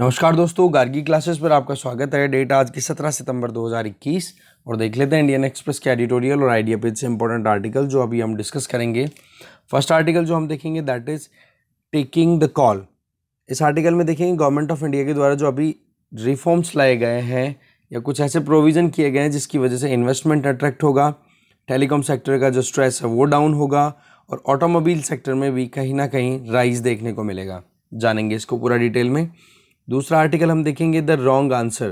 नमस्कार दोस्तों गार्गी क्लासेस पर आपका स्वागत है डेट आज की 17 सितंबर 2021 और देख लेते हैं इंडियन एक्सप्रेस के एडिटोरियल और आइडिया पेज से इंपॉर्टेंट आर्टिकल जो अभी हम डिस्कस करेंगे फर्स्ट आर्टिकल जो हम देखेंगे that is taking the call इस आर्टिकल में देखेंगे गवर्नमेंट ऑफ इंडिया के द्वारा जो अभी रिफॉर्म्स लाए गए हैं या कुछ ऐसे प्रोविज़न किए गए हैं जिसकी वजह से इन्वेस्टमेंट अट्रैक्ट होगा टेलीकॉम सेक्टर का जो स्ट्रेस है वो डाउन होगा और ऑटोमोबाइल सेक्टर में भी कहीं ना कहीं राइज देखने को मिलेगा जानेंगे इसको पूरा डिटेल में दूसरा आर्टिकल हम देखेंगे द रॉन्ग आंसर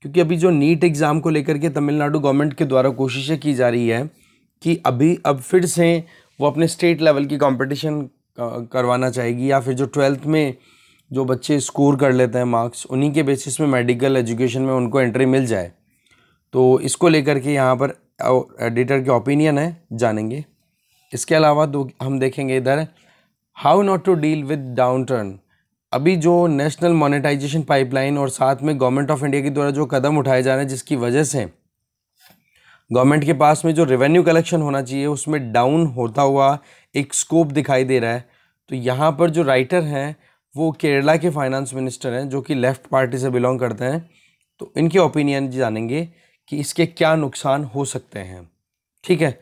क्योंकि अभी जो नीट एग्ज़ाम को लेकर के तमिलनाडु गवर्नमेंट के द्वारा कोशिशें की जा रही है कि अभी अब फिर से वो अपने स्टेट लेवल की कंपटीशन करवाना चाहेगी या फिर जो ट्वेल्थ में जो बच्चे स्कोर कर लेते हैं मार्क्स उन्हीं के बेसिस में मेडिकल एजुकेशन में उनको एंट्री मिल जाए तो इसको लेकर के यहाँ पर एडिटर के ओपिनियन है जानेंगे इसके अलावा दो हम देखेंगे इधर how not to deal with downturn अभी जो नेशनल मोनेटाइजेशन पाइपलाइन और साथ में गवर्नमेंट ऑफ इंडिया के द्वारा जो कदम उठाए जा रहे हैं जिसकी वजह से गवर्नमेंट के पास में जो रेवेन्यू कलेक्शन होना चाहिए उसमें डाउन होता हुआ एक स्कोप दिखाई दे रहा है तो यहाँ पर जो राइटर हैं वो केरला के फाइनेंस मिनिस्टर हैं जो कि लेफ़्ट पार्टी से बिलोंग करते हैं तो इनके ओपिनियन जानेंगे कि इसके क्या नुकसान हो सकते हैं ठीक है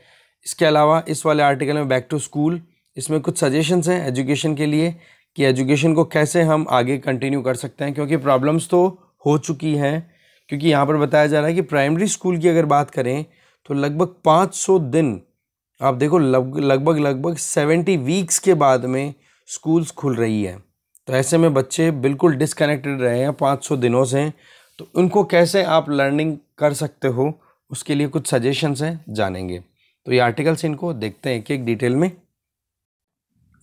इसके अलावा इस वाले आर्टिकल में बैक टू स्कूल इसमें कुछ सजेशंस हैं एजुकेशन के लिए कि एजुकेशन को कैसे हम आगे कंटिन्यू कर सकते हैं क्योंकि प्रॉब्लम्स तो हो चुकी हैं क्योंकि यहाँ पर बताया जा रहा है कि प्राइमरी स्कूल की अगर बात करें तो लगभग 500 दिन आप देखो लगभग लगभग 70 वीक्स के बाद में स्कूल्स खुल रही है तो ऐसे में बच्चे बिल्कुल डिसकनेक्टेड रहे हैं सौ दिनों से तो उनको कैसे आप लर्निंग कर सकते हो उसके लिए कुछ सजेशंस हैं जानेंगे तो ये आर्टिकल्स इनको देखते हैं एक एक डिटेल में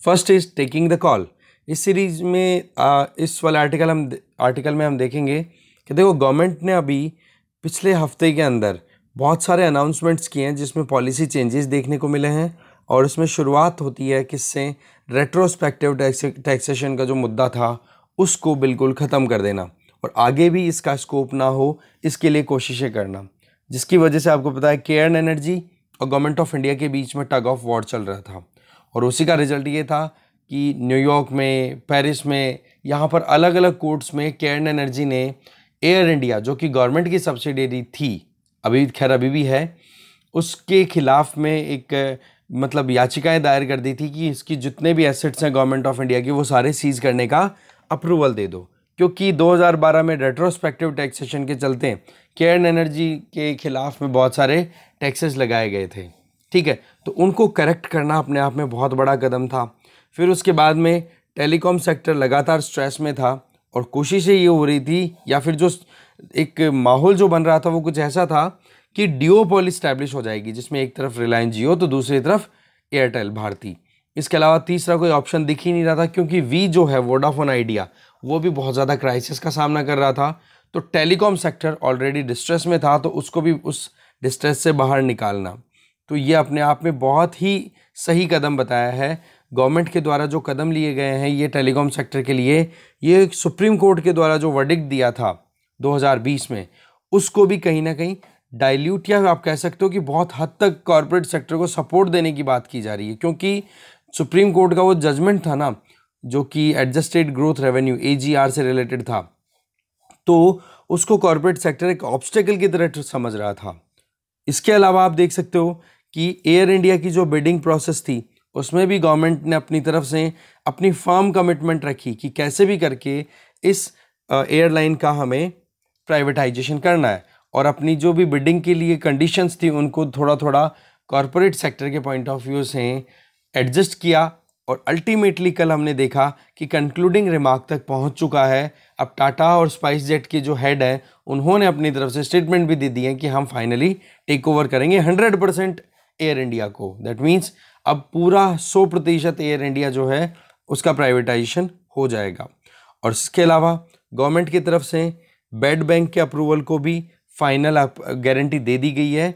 first is taking the call इस सीरीज़ में आ, इस वाले आर्टिकल हम आर्टिकल में हम देखेंगे कि देखो गवर्नमेंट ने अभी पिछले हफ्ते के अंदर बहुत सारे अनाउंसमेंट्स किए हैं जिसमें पॉलिसी चेंजेस देखने को मिले हैं और इसमें शुरुआत होती है किससे रेट्रोस्पेक्टिव टैक्स टैक्सेशन का जो मुद्दा था उसको बिल्कुल ख़त्म कर देना और आगे भी इसका स्कोप ना हो इसके लिए कोशिशें करना जिसकी वजह से आपको पता है केयर एनर्जी और गवर्नमेंट ऑफ इंडिया के बीच में टग ऑफ वॉर चल रहा था और उसी का रिजल्ट ये था कि न्यूयॉर्क में पेरिस में यहाँ पर अलग अलग कोर्ट्स में केरन एनर्जी ने एयर इंडिया जो कि गवर्नमेंट की सब्सिडरी थी अभी खैर अभी भी है उसके खिलाफ में एक मतलब याचिकाएं दायर कर दी थी कि इसकी जितने भी एसेट्स हैं गवर्नमेंट ऑफ इंडिया की वो सारे सीज़ करने का अप्रूवल दे दो क्योंकि 2012 में रेट्रोस्पेक्टिव टैक्सेशन के चलते केयर एनर्जी के ख़िलाफ़ में बहुत सारे टैक्सेस लगाए गए थे ठीक है तो उनको करेक्ट करना अपने आप में बहुत बड़ा कदम था फिर उसके बाद में टेलीकॉम सेक्टर लगातार स्ट्रेस में था और कोशिशें ये हो रही थी या फिर जो एक माहौल जो बन रहा था वो कुछ ऐसा था कि पॉल इस्टेब्लिश हो जाएगी जिसमें एक तरफ रिलायंस जियो तो दूसरी तरफ एयरटेल भारती इसके अलावा तीसरा कोई ऑप्शन दिख ही नहीं रहा था क्योंकि वी जो है वोडाफोन आइडिया वो भी बहुत ज़्यादा क्राइसिस का सामना कर रहा था तो टेलीकॉम सेक्टर ऑलरेडी डिस्ट्रेस में था तो उसको भी उस डिस्ट्रेस से बाहर निकालना तो ये अपने आप में बहुत ही सही कदम बताया है गवर्नमेंट के द्वारा जो कदम लिए गए हैं ये टेलीकॉम सेक्टर के लिए ये सुप्रीम कोर्ट के द्वारा जो वर्डिक्ट दिया था 2020 में उसको भी कहीं ना कहीं डाइल्यूट या आप कह सकते हो कि बहुत हद तक कॉरपोरेट सेक्टर को सपोर्ट देने की बात की जा रही है क्योंकि सुप्रीम कोर्ट का वो जजमेंट था ना जो कि एडजस्टेड ग्रोथ रेवेन्यू ए से रिलेटेड था तो उसको कॉरपोरेट सेक्टर एक ऑब्स्टेकल की तरह समझ रहा था इसके अलावा आप देख सकते हो कि एयर इंडिया की जो बिडिंग प्रोसेस थी उसमें भी गवर्नमेंट ने अपनी तरफ से अपनी फर्म कमिटमेंट रखी कि कैसे भी करके इस एयरलाइन का हमें प्राइवेटाइजेशन करना है और अपनी जो भी बिल्डिंग के लिए कंडीशंस थी उनको थोड़ा थोड़ा कॉरपोरेट सेक्टर के पॉइंट ऑफ व्यू से एडजस्ट किया और अल्टीमेटली कल हमने देखा कि कंक्लूडिंग रिमार्क तक पहुंच चुका है अब टाटा और स्पाइस जेट के जो हेड हैं उन्होंने अपनी तरफ से स्टेटमेंट भी दे दी है कि हम फाइनली टेक ओवर करेंगे हंड्रेड परसेंट एयर इंडिया को दैट मीन्स अब पूरा सौ प्रतिशत एयर इंडिया जो है उसका प्राइवेटाइजेशन हो जाएगा और इसके अलावा गवर्नमेंट की तरफ से बेड बैंक के अप्रूवल को भी फाइनल गारंटी दे दी गई है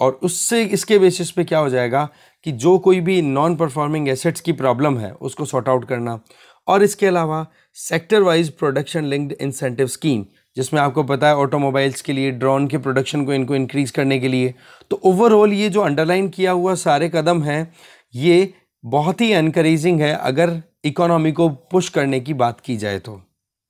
और उससे इसके बेसिस पे क्या हो जाएगा कि जो कोई भी नॉन परफॉर्मिंग एसेट्स की प्रॉब्लम है उसको सॉर्ट आउट करना और इसके अलावा sector wise production linked incentive scheme जिसमें आपको पता है ऑटोमोबाइल्स के लिए ड्रोन के प्रोडक्शन को इनको इंक्रीज़ करने के लिए तो ओवरऑल ये जो अंडरलाइन किया हुआ सारे कदम हैं ये बहुत ही इनक्रेजिंग है अगर इकोनॉमी को पुश करने की बात की जाए तो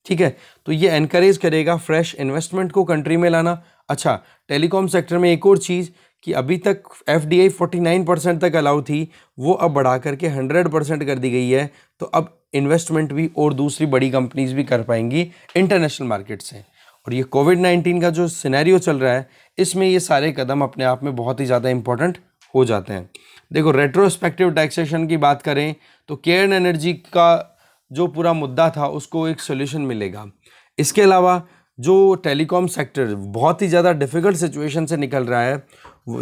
ठीक है तो ये इनक्रेज करेगा फ्रेश इन्वेस्टमेंट को कंट्री में लाना अच्छा टेलीकॉम सेक्टर में एक और चीज़ कि अभी तक F D I forty nine percent तक अलाउ थी वो अब बढ़ा करके हंड्रेड परसेंट कर दी गई है तो अब इन्वेस्टमेंट भी और दूसरी बड़ी कंपनीज भी कर पाएंगी इंटरनेशनल मार्केट से और ये कोविड नाइन्टीन का जो सिनेरियो चल रहा है इसमें ये सारे कदम अपने आप में बहुत ही ज़्यादा इम्पोर्टेंट हो जाते हैं देखो रेट्रोस्पेक्टिव टैक्सेशन की बात करें तो केयर एंड एनर्जी का जो पूरा मुद्दा था उसको एक सोल्यूशन मिलेगा इसके अलावा जो टेलीकॉम सेक्टर बहुत ही ज़्यादा डिफ़िकल्ट सिचुएशन से निकल रहा है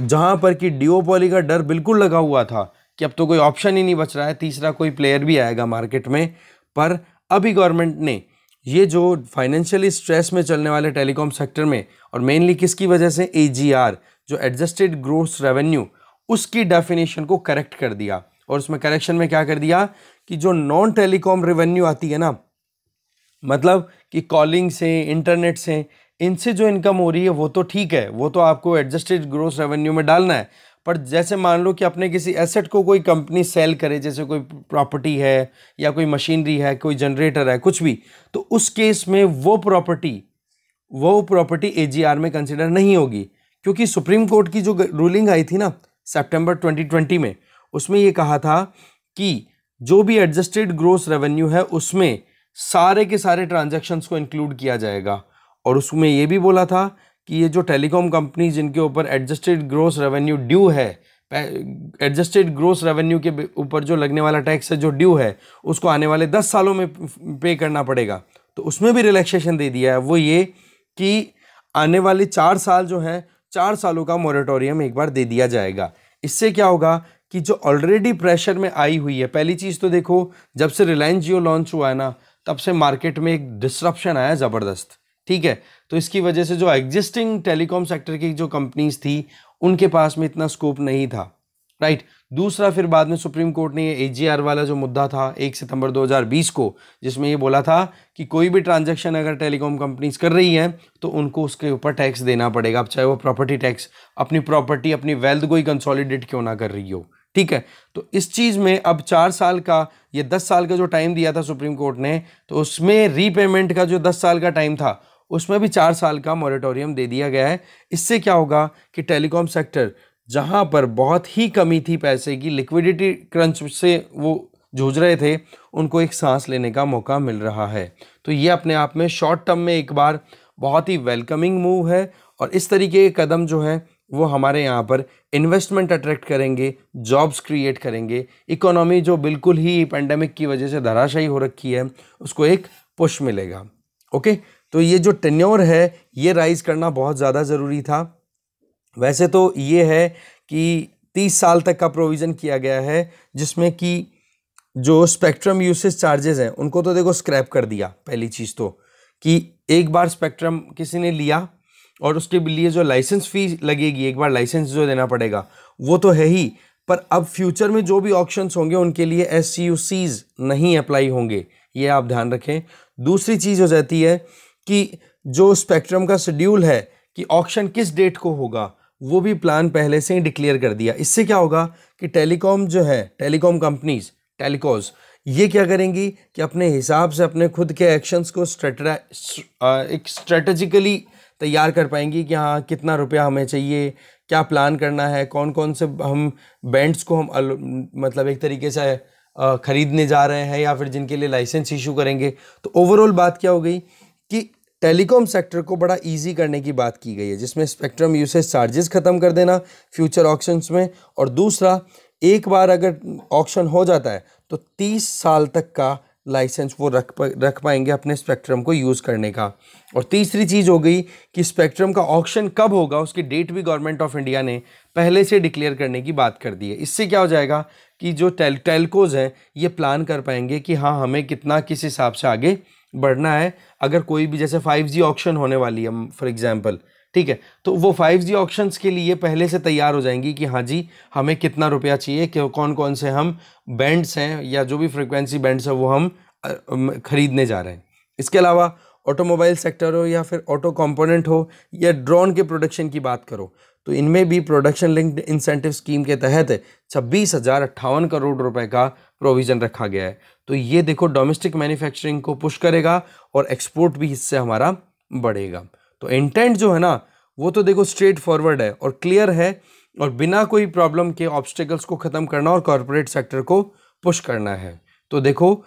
जहाँ पर कि डीओपोली का डर बिल्कुल लगा हुआ था कि अब तो कोई ऑप्शन ही नहीं बच रहा है तीसरा कोई प्लेयर भी आएगा मार्केट में पर अभी गवर्नमेंट ने ये जो फाइनेंशियली स्ट्रेस में चलने वाले टेलीकॉम सेक्टर में और मेनली किसकी वजह से ए जो एडजस्टेड ग्रोथ रेवेन्यू उसकी डेफिनेशन को करेक्ट कर दिया और उसमें करेक्शन में क्या कर दिया कि जो नॉन टेलीकॉम रेवेन्यू आती है ना मतलब कि कॉलिंग से इंटरनेट से इनसे जो इनकम हो रही है वो तो ठीक है वो तो आपको एडजस्टेड ग्रोथ रेवेन्यू में डालना है पर जैसे मान लो कि अपने किसी एसेट को कोई कंपनी सेल करे जैसे कोई प्रॉपर्टी है या कोई मशीनरी है कोई जनरेटर है कुछ भी तो उस केस में वो प्रॉपर्टी वो प्रॉपर्टी एजीआर में कंसिडर नहीं होगी क्योंकि सुप्रीम कोर्ट की जो रूलिंग आई थी ना सितंबर 2020 में उसमें ये कहा था कि जो भी एडजस्टेड ग्रोस रेवेन्यू है उसमें सारे के सारे ट्रांजैक्शंस को इंक्लूड किया जाएगा और उसमें ये भी बोला था कि ये जो टेलीकॉम कंपनी जिनके ऊपर एडजस्टेड ग्रोस रेवेन्यू ड्यू है एडजस्टेड ग्रोस रेवेन्यू के ऊपर जो लगने वाला टैक्स है जो ड्यू है उसको आने वाले दस सालों में पे करना पड़ेगा तो उसमें भी रिलैक्सेशन दे दिया है वो ये कि आने वाले चार साल जो हैं चार सालों का मॉरेटोरियम एक बार दे दिया जाएगा इससे क्या होगा कि जो ऑलरेडी प्रेशर में आई हुई है पहली चीज़ तो देखो जब से रिलायंस जियो लॉन्च हुआ है ना तब से मार्केट में एक डिस्ट्रप्शन आया ज़बरदस्त ठीक है तो इसकी वजह से जो एग्जिस्टिंग टेलीकॉम सेक्टर की जो कंपनीज थी उनके पास में इतना स्कोप नहीं था राइट दूसरा फिर बाद में सुप्रीम कोर्ट ने ये एजीआर वाला जो मुद्दा था एक सितंबर 2020 को जिसमें ये बोला था कि कोई भी ट्रांजैक्शन अगर टेलीकॉम कंपनीज कर रही हैं तो उनको उसके ऊपर टैक्स देना पड़ेगा चाहे वो प्रॉपर्टी टैक्स अपनी प्रॉपर्टी अपनी वेल्थ को ही कंसोलिडेट क्यों ना कर रही हो ठीक है तो इस चीज़ में अब चार साल का या दस साल का जो टाइम दिया था सुप्रीम कोर्ट ने तो उसमें रीपेमेंट का जो दस साल का टाइम था उसमें भी चार साल का मॉरेटोरियम दे दिया गया है इससे क्या होगा कि टेलीकॉम सेक्टर जहाँ पर बहुत ही कमी थी पैसे की लिक्विडिटी क्रंच से वो जूझ रहे थे उनको एक सांस लेने का मौका मिल रहा है तो ये अपने आप में शॉर्ट टर्म में एक बार बहुत ही वेलकमिंग मूव है और इस तरीके के कदम जो हैं वो हमारे यहाँ पर इन्वेस्टमेंट अट्रैक्ट करेंगे जॉब्स क्रिएट करेंगे इकोनॉमी जो बिल्कुल ही पैंडमिक की वजह से धराशायी हो रखी है उसको एक पुश मिलेगा ओके तो ये जो टेन्योर है ये राइज़ करना बहुत ज़्यादा ज़रूरी था वैसे तो ये है कि तीस साल तक का प्रोविज़न किया गया है जिसमें कि जो स्पेक्ट्रम यूसेज चार्जेस हैं उनको तो देखो स्क्रैप कर दिया पहली चीज़ तो कि एक बार स्पेक्ट्रम किसी ने लिया और उसके लिए जो लाइसेंस फ़ी लगेगी एक बार लाइसेंस जो देना पड़ेगा वो तो है ही पर अब फ्यूचर में जो भी ऑप्शंस होंगे उनके लिए एस नहीं अप्लाई होंगे ये आप ध्यान रखें दूसरी चीज़ हो जाती है कि जो स्पेक्ट्रम का शेड्यूल है कि ऑक्शन किस डेट को होगा वो भी प्लान पहले से ही डिक्लेयर कर दिया इससे क्या होगा कि टेलीकॉम जो है टेलीकॉम कंपनीज टेलीकॉज ये क्या करेंगी कि अपने हिसाब से अपने खुद के एक्शंस को स्ट्रेटरा एक स्ट्रेटजिकली तैयार कर पाएंगी कि हाँ कितना रुपया हमें चाहिए क्या प्लान करना है कौन कौन से हम बैंड्स को हम मतलब एक तरीके से ख़रीदने जा रहे हैं या फिर जिनके लिए लाइसेंस इशू करेंगे तो ओवरऑल बात क्या हो गई टेलीकॉम सेक्टर को बड़ा इजी करने की बात की गई है जिसमें स्पेक्ट्रम यूसेज चार्जेस ख़त्म कर देना फ्यूचर ऑक्शंस में और दूसरा एक बार अगर ऑप्शन हो जाता है तो तीस साल तक का लाइसेंस वो रख रख पाएंगे अपने स्पेक्ट्रम को यूज़ करने का और तीसरी चीज़ हो गई कि स्पेक्ट्रम का ऑक्शन कब होगा उसकी डेट भी गवर्नमेंट ऑफ इंडिया ने पहले से डिक्लेयर करने की बात कर दी है इससे क्या हो जाएगा कि जो टेल टेलकोज हैं ये प्लान कर पाएंगे कि हाँ हमें कितना किस हिसाब से आगे बढ़ना है अगर कोई भी जैसे फाइव जी ऑप्शन होने वाली है फॉर एग्ज़ाम्पल ठीक है तो वो फाइव जी के लिए पहले से तैयार हो जाएंगी कि हाँ जी हमें कितना रुपया चाहिए कि कौन कौन से हम बैंड्स हैं या जो भी फ्रिक्वेंसी बैंड्स हैं वो हम ख़रीदने जा रहे हैं इसके अलावा ऑटोमोबाइल सेक्टर हो या फिर ऑटो कंपोनेंट हो या ड्रोन के प्रोडक्शन की बात करो तो इनमें भी प्रोडक्शन लिंक इंसेंटिव स्कीम के तहत छब्बीस हज़ार अट्ठावन करोड़ रुपए का प्रोविज़न रखा गया है तो ये देखो डोमेस्टिक मैन्युफैक्चरिंग को पुश करेगा और एक्सपोर्ट भी इससे हमारा बढ़ेगा तो इंटेंट जो है ना वो तो देखो स्ट्रेट फॉरवर्ड है और क्लियर है और बिना कोई प्रॉब्लम के ऑब्स्टिकल्स को ख़त्म करना और कॉरपोरेट सेक्टर को पुश करना है तो देखो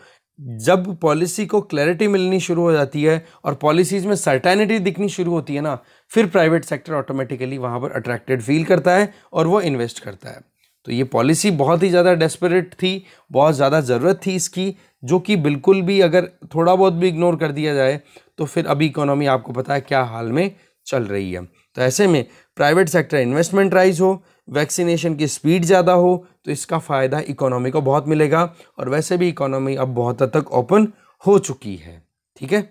जब पॉलिसी को क्लैरिटी मिलनी शुरू हो जाती है और पॉलिसीज़ में सर्टेनिटी दिखनी शुरू होती है ना फिर प्राइवेट सेक्टर ऑटोमेटिकली वहाँ पर अट्रैक्टेड फील करता है और वो इन्वेस्ट करता है तो ये पॉलिसी बहुत ही ज़्यादा डेस्परेट थी बहुत ज़्यादा ज़रूरत थी इसकी जो कि बिल्कुल भी अगर थोड़ा बहुत भी इग्नोर कर दिया जाए तो फिर अभी इकोनॉमी आपको पता है क्या हाल में चल रही है तो ऐसे में प्राइवेट सेक्टर इन्वेस्टमेंट राइज हो वैक्सीनेशन की स्पीड ज़्यादा हो तो इसका फ़ायदा इकोनॉमी को बहुत मिलेगा और वैसे भी इकोनॉमी अब बहुत हद तक ओपन हो चुकी है ठीक है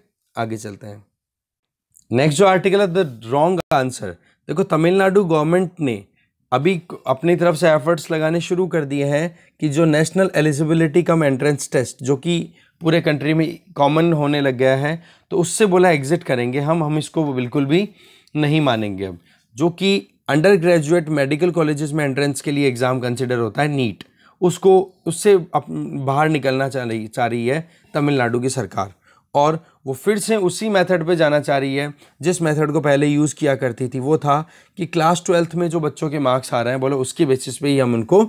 आगे चलते हैं नेक्स्ट जो आर्टिकल है द रॉन्ग आंसर देखो तमिलनाडु गवर्नमेंट ने अभी अपनी तरफ से एफर्ट्स लगाने शुरू कर दिए हैं कि जो national eligibility cum entrance test जो कि पूरे कंट्री में कॉमन होने लग गया है तो उससे बोला एग्ज़िट करेंगे हम हम इसको बिल्कुल भी नहीं मानेंगे अब जो कि अंडर ग्रेजुएट मेडिकल कॉलेजेस में एंट्रेंस के लिए एग्ज़ाम कंसिडर होता है नीट उसको उससे बाहर निकलना चाह रही चाह रही है तमिलनाडु की सरकार और वो फिर से उसी मेथड पे जाना चाह रही है जिस मेथड को पहले यूज़ किया करती थी वो था कि क्लास ट्वेल्थ में जो बच्चों के मार्क्स आ रहे हैं बोलो उसके बेसिस पे ही हम उनको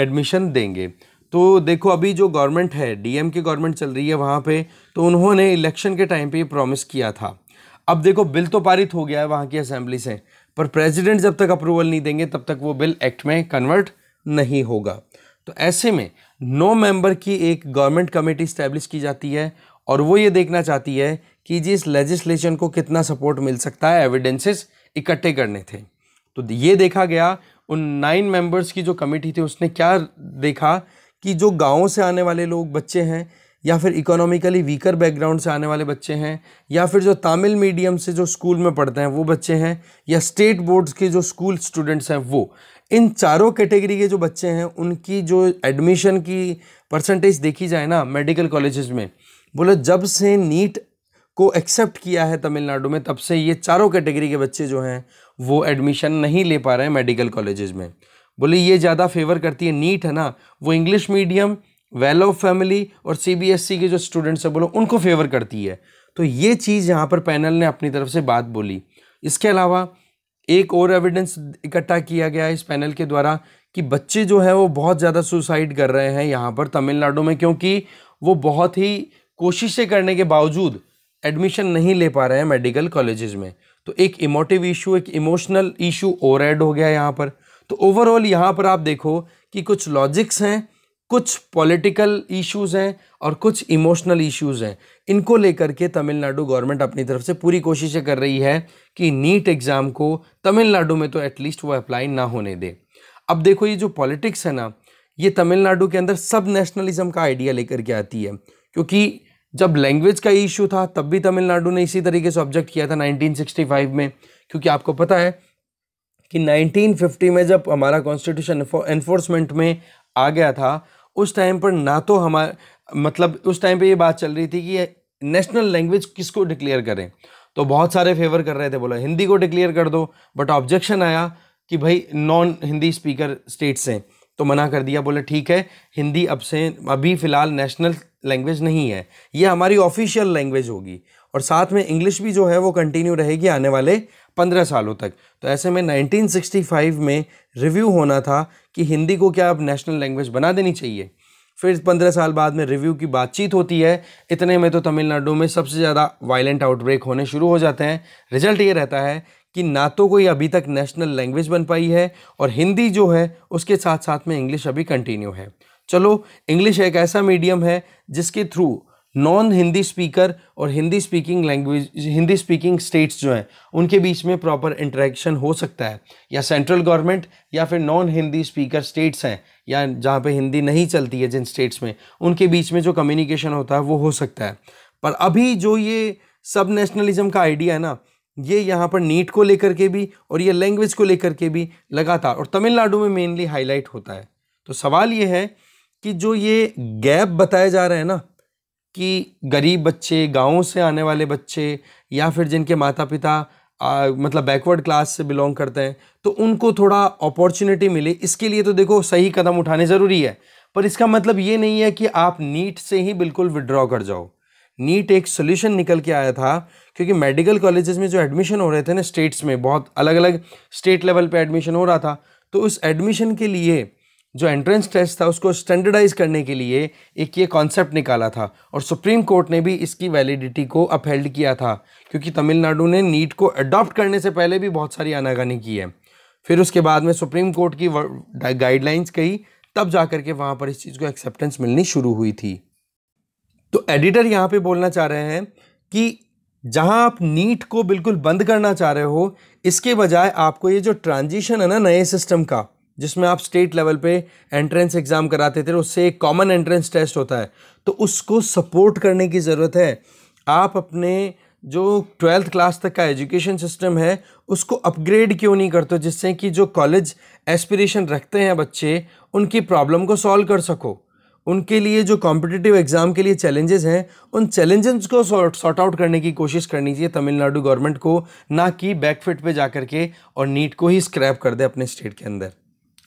एडमिशन देंगे तो देखो अभी जो गवर्नमेंट है डीएम की गवर्नमेंट चल रही है वहाँ पे तो उन्होंने इलेक्शन के टाइम पर ये प्रॉमिस किया था अब देखो बिल तो पारित हो गया है वहाँ की असेंबली से पर प्रेजिडेंट जब तक अप्रूवल नहीं देंगे तब तक वो बिल एक्ट में कन्वर्ट नहीं होगा तो ऐसे में नौ मेंबर की एक गवर्नमेंट कमेटी स्टैब्लिश की जाती है और वो ये देखना चाहती है कि जी इस लेजिस्लेशन को कितना सपोर्ट मिल सकता है एविडेंसेस इकट्ठे करने थे तो ये देखा गया उन नाइन मेंबर्स की जो कमेटी थी उसने क्या देखा कि जो गाँव से आने वाले लोग बच्चे हैं या फिर इकोनॉमिकली वीकर बैकग्राउंड से आने वाले बच्चे हैं या फिर जो तमिल मीडियम से जो स्कूल में पढ़ते हैं वो बच्चे हैं या स्टेट बोर्ड्स के जो स्कूल स्टूडेंट्स हैं वो इन चारों कैटेगरी के जो बच्चे हैं उनकी जो एडमिशन की परसेंटेज देखी जाए ना मेडिकल कॉलेजेस में बोले जब से नीट को एक्सेप्ट किया है तमिलनाडु में तब से ये चारों कैटेगरी के, के बच्चे जो हैं वो एडमिशन नहीं ले पा रहे हैं मेडिकल कॉलेजेस में बोले ये ज़्यादा फेवर करती है नीट है ना वो English medium well off family और सीबीएसई e के जो स्टूडेंट्स हैं बोलो उनको फेवर करती है तो ये चीज़ यहाँ पर पैनल ने अपनी तरफ से बात बोली इसके अलावा एक और एविडेंस इकट्ठा किया गया इस पैनल के द्वारा कि बच्चे जो है वो बहुत ज़्यादा सुसाइड कर रहे हैं यहाँ पर तमिलनाडु में क्योंकि वो बहुत ही कोशिशें करने के बावजूद एडमिशन नहीं ले पा रहे हैं मेडिकल कॉलेजेस में तो एक इमोटिव इशू एक इमोशनल इशू और एड हो गया यहाँ पर तो ओवरऑल यहाँ पर आप देखो कि कुछ लॉजिक्स हैं कुछ पॉलिटिकल इश्यूज हैं और कुछ इमोशनल इश्यूज हैं इनको लेकर के तमिलनाडु गवर्नमेंट अपनी तरफ से पूरी कोशिशें कर रही है कि नीट एग्ज़ाम को तमिलनाडु में तो एटलीस्ट वो अप्लाई ना होने दे अब देखो ये जो पॉलिटिक्स है ना ये तमिलनाडु के अंदर सब नेशनलिज्म का आइडिया लेकर के आती है क्योंकि जब लैंग्वेज का इशू था तब भी तमिलनाडु ने इसी तरीके से ऑब्जेक्ट किया था 1965 में क्योंकि आपको पता है कि 1950 में जब हमारा कॉन्स्टिट्यूशन एनफोर्समेंट में आ गया था उस टाइम पर ना तो हमारा मतलब उस टाइम पे ये बात चल रही थी कि नेशनल लैंग्वेज किसको डिक्लेयर करें तो बहुत सारे फेवर कर रहे थे बोला हिंदी को डिक्लेयर कर दो बट ऑब्जेक्शन आया कि भाई नॉन हिंदी स्पीकर स्टेट्स हैं तो मना कर दिया बोले ठीक है हिंदी अब से अभी फ़िलहाल नेशनल लैंग्वेज नहीं है ये हमारी ऑफिशियल लैंग्वेज होगी और साथ में इंग्लिश भी जो है वो कंटिन्यू रहेगी आने वाले पंद्रह सालों तक तो ऐसे में 1965 में रिव्यू होना था कि हिंदी को क्या अब नेशनल लैंग्वेज बना देनी चाहिए फिर पंद्रह साल बाद में रिव्यू की बातचीत होती है इतने में तो तमिलनाडु में सबसे ज़्यादा वायलेंट आउटब्रेक होने शुरू हो जाते हैं रिजल्ट ये रहता है कि ना तो कोई अभी तक नेशनल लैंग्वेज बन पाई है और हिंदी जो है उसके साथ साथ में इंग्लिश अभी कंटिन्यू है चलो इंग्लिश एक ऐसा मीडियम है जिसके थ्रू नॉन हिंदी स्पीकर और Hindi speaking language Hindi speaking states जो हैं उनके बीच में प्रॉपर इंटरेक्शन हो सकता है या सेंट्रल गवर्नमेंट या फिर नॉन हिंदी स्पीकर स्टेट्स हैं या जहाँ पे हिंदी नहीं चलती है जिन स्टेट्स में उनके बीच में जो कम्युनिकेशन होता है वो हो सकता है पर अभी जो ये सब नेशनलिज्म का आइडिया है ना ये यहाँ पर नीट को लेकर के भी और ये लैंग्वेज को लेकर के भी लगातार और तमिलनाडु में मेनली हाईलाइट होता है तो सवाल ये है कि जो ये गैप बताए जा रहे हैं ना कि गरीब बच्चे गाँव से आने वाले बच्चे या फिर जिनके माता पिता आ, मतलब बैकवर्ड क्लास से बिलोंग करते हैं तो उनको थोड़ा अपॉर्चुनिटी मिले इसके लिए तो देखो सही कदम उठाने ज़रूरी है पर इसका मतलब ये नहीं है कि आप नीट से ही बिल्कुल विड्रॉ कर जाओ नीट एक सोल्यूशन निकल के आया था क्योंकि मेडिकल कॉलेजेस में जो एडमिशन हो रहे थे ना स्टेट्स में बहुत अलग अलग स्टेट लेवल पे एडमिशन हो रहा था तो उस एडमिशन के लिए जो एंट्रेंस टेस्ट था उसको स्टैंडर्डाइज करने के लिए एक ये कॉन्सेप्ट निकाला था और सुप्रीम कोर्ट ने भी इसकी वैलिडिटी को अपहेल्ड किया था क्योंकि तमिलनाडु ने नीट को अडॉप्ट करने से पहले भी बहुत सारी आनाकानी की है फिर उसके बाद में सुप्रीम कोर्ट की गाइडलाइंस कही तब जा कर के वहाँ पर इस चीज़ को एक्सेप्टेंस मिलनी शुरू हुई थी तो एडिटर यहाँ पर बोलना चाह रहे हैं कि जहाँ आप नीट को बिल्कुल बंद करना चाह रहे हो इसके बजाय आपको ये जो ट्रांजिशन है ना नए सिस्टम का जिसमें आप स्टेट लेवल पे एंट्रेंस एग्ज़ाम कराते थे उससे एक कॉमन एंट्रेंस टेस्ट होता है तो उसको सपोर्ट करने की ज़रूरत है आप अपने जो ट्वेल्थ क्लास तक का एजुकेशन सिस्टम है उसको अपग्रेड क्यों नहीं करते जिससे कि जो कॉलेज एस्पिरेशन रखते हैं बच्चे उनकी प्रॉब्लम को सॉल्व कर सको उनके लिए जो कॉम्पिटिटिव एग्ज़ाम के लिए चैलेंजेस हैं उन चैलेंजेस को सॉर्ट आउट करने की कोशिश करनी चाहिए तमिलनाडु गवर्नमेंट को ना कि बैकफिट पे जा कर के और नीट को ही स्क्रैप कर दे अपने स्टेट के अंदर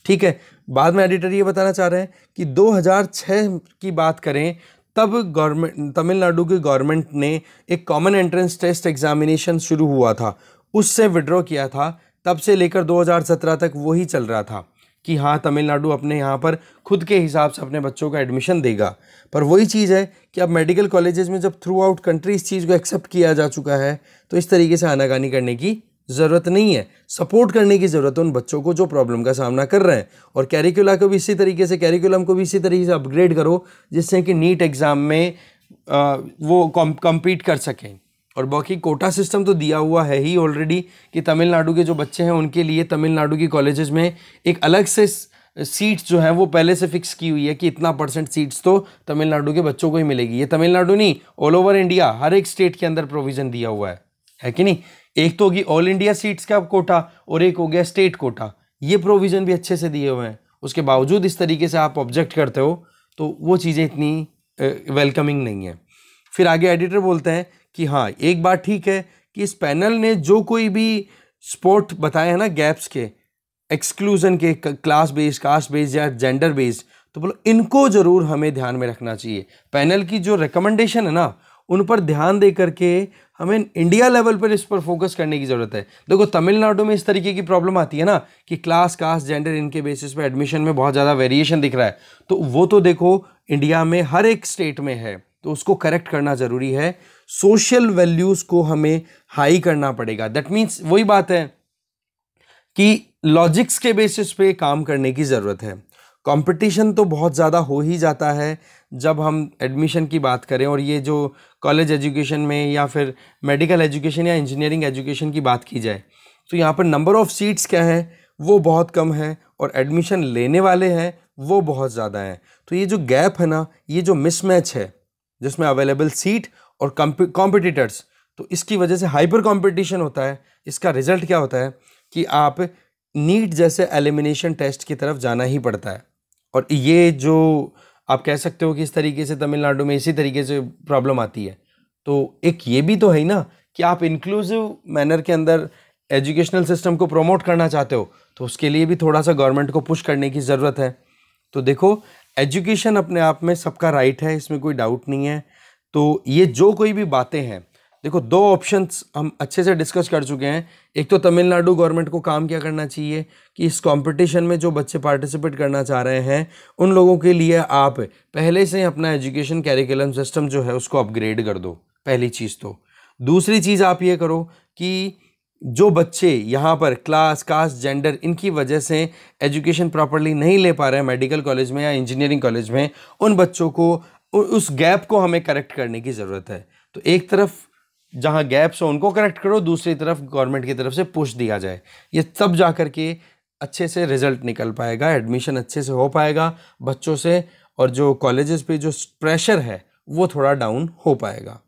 ठीक है बाद में एडिटर ये बताना चाह रहे हैं कि 2006 की बात करें तब गवर्नमेंट तमिलनाडु की गवर्नमेंट ने एक कॉमन एंट्रेंस टेस्ट एग्जामिनेशन शुरू हुआ था उससे विड्रॉ किया था तब से लेकर 2017 तक वही चल रहा था कि हाँ तमिलनाडु अपने यहाँ पर खुद के हिसाब से अपने बच्चों का एडमिशन देगा पर वही चीज़ है कि अब मेडिकल कॉलेजेस में जब थ्रू आउट कंट्री इस चीज़ को एक्सेप्ट किया जा चुका है तो इस तरीके से आनाकानी करने की ज़रूरत नहीं है सपोर्ट करने की ज़रूरत है उन बच्चों को जो प्रॉब्लम का सामना कर रहे हैं और कैरिकुला को भी इसी तरीके से कैरिकुलम को भी इसी तरीके से अपग्रेड करो जिससे कि नीट एग्ज़ाम में आ, वो कम्पीट कर सकें और बाकी कोटा सिस्टम तो दिया हुआ है ही ऑलरेडी कि तमिलनाडु के जो बच्चे हैं उनके लिए तमिलनाडु की कॉलेजेस में एक अलग से सीट्स जो हैं वो पहले से फिक्स की हुई है कि इतना परसेंट सीट्स तो तमिलनाडु के बच्चों को ही मिलेगी ये तमिलनाडु नहीं ऑल ओवर इंडिया हर एक स्टेट के अंदर प्रोविज़न दिया हुआ है है कि नहीं एक तो होगी ऑल इंडिया सीट्स का कोटा और एक हो गया स्टेट कोटा ये प्रोविज़न भी अच्छे से दिए हुए हैं उसके बावजूद इस तरीके से आप ऑब्जेक्ट करते हो तो वो चीज़ें इतनी वेलकमिंग नहीं है फिर आगे एडिटर बोलते हैं कि हाँ एक बात ठीक है कि इस पैनल ने जो कोई भी स्पोर्ट बताया है ना गैप्स के एक्सक्लूज़न के क्लास बेस कास्ट बेस्ड या जेंडर बेस्ड तो बोलो इनको ज़रूर हमें ध्यान में रखना चाहिए पैनल की जो रिकमेंडेशन है ना उन पर ध्यान दे करके हमें इंडिया लेवल पर इस पर फोकस करने की ज़रूरत है देखो तमिलनाडु में इस तरीके की प्रॉब्लम आती है ना कि क्लास कास्ट जेंडर इनके बेसिस पे एडमिशन में बहुत ज़्यादा वेरिएशन दिख रहा है तो वो तो देखो इंडिया में हर एक स्टेट में है तो उसको करेक्ट करना ज़रूरी है सोशल वैल्यूज़ को हमें हाई करना पड़ेगा दैट मीन्स वही बात है कि लॉजिक्स के बेसिस पे काम करने की ज़रूरत है कंपटीशन तो बहुत ज़्यादा हो ही जाता है जब हम एडमिशन की बात करें और ये जो कॉलेज एजुकेशन में या फिर मेडिकल एजुकेशन या इंजीनियरिंग एजुकेशन की बात की जाए तो यहाँ पर नंबर ऑफ़ सीट्स क्या हैं वो बहुत कम है और एडमिशन लेने वाले हैं वो बहुत ज़्यादा हैं तो ये जो गैप है ना ये जो मिसमैच है जिसमें अवेलेबल सीट और कॉम्पिटिटर्स तो इसकी वजह से हाइपर कॉम्पिटिशन होता है इसका रिजल्ट क्या होता है कि आप नीट जैसे एलिमिनेशन टेस्ट की तरफ जाना ही पड़ता है और ये जो आप कह सकते हो कि इस तरीके से तमिलनाडु में इसी तरीके से प्रॉब्लम आती है तो एक ये भी तो है ही ना कि आप इंक्लूसिव मैनर के अंदर एजुकेशनल सिस्टम को प्रमोट करना चाहते हो तो उसके लिए भी थोड़ा सा गवर्नमेंट को पुश करने की ज़रूरत है तो देखो एजुकेशन अपने आप में सबका राइट है इसमें कोई डाउट नहीं है तो ये जो कोई भी बातें हैं देखो दो ऑप्शंस हम अच्छे से डिस्कस कर चुके हैं एक तो तमिलनाडु गवर्नमेंट को काम क्या करना चाहिए कि इस कंपटीशन में जो बच्चे पार्टिसिपेट करना चाह रहे हैं उन लोगों के लिए आप पहले से अपना एजुकेशन कैरिकुलम सिस्टम जो है उसको अपग्रेड कर दो पहली चीज़ तो दूसरी चीज़ आप ये करो कि जो बच्चे यहाँ पर क्लास कास्ट जेंडर इनकी वजह से एजुकेशन प्रॉपरली नहीं ले पा रहे हैं मेडिकल कॉलेज में या इंजीनियरिंग कॉलेज में उन बच्चों को उस गैप को हमें करेक्ट करने की ज़रूरत है तो एक तरफ जहाँ गैप्स हो उनको करेक्ट करो दूसरी तरफ गवर्नमेंट की तरफ से पुश दिया जाए ये तब जा कर के अच्छे से रिजल्ट निकल पाएगा एडमिशन अच्छे से हो पाएगा बच्चों से और जो कॉलेजेस पे जो प्रेशर है वो थोड़ा डाउन हो पाएगा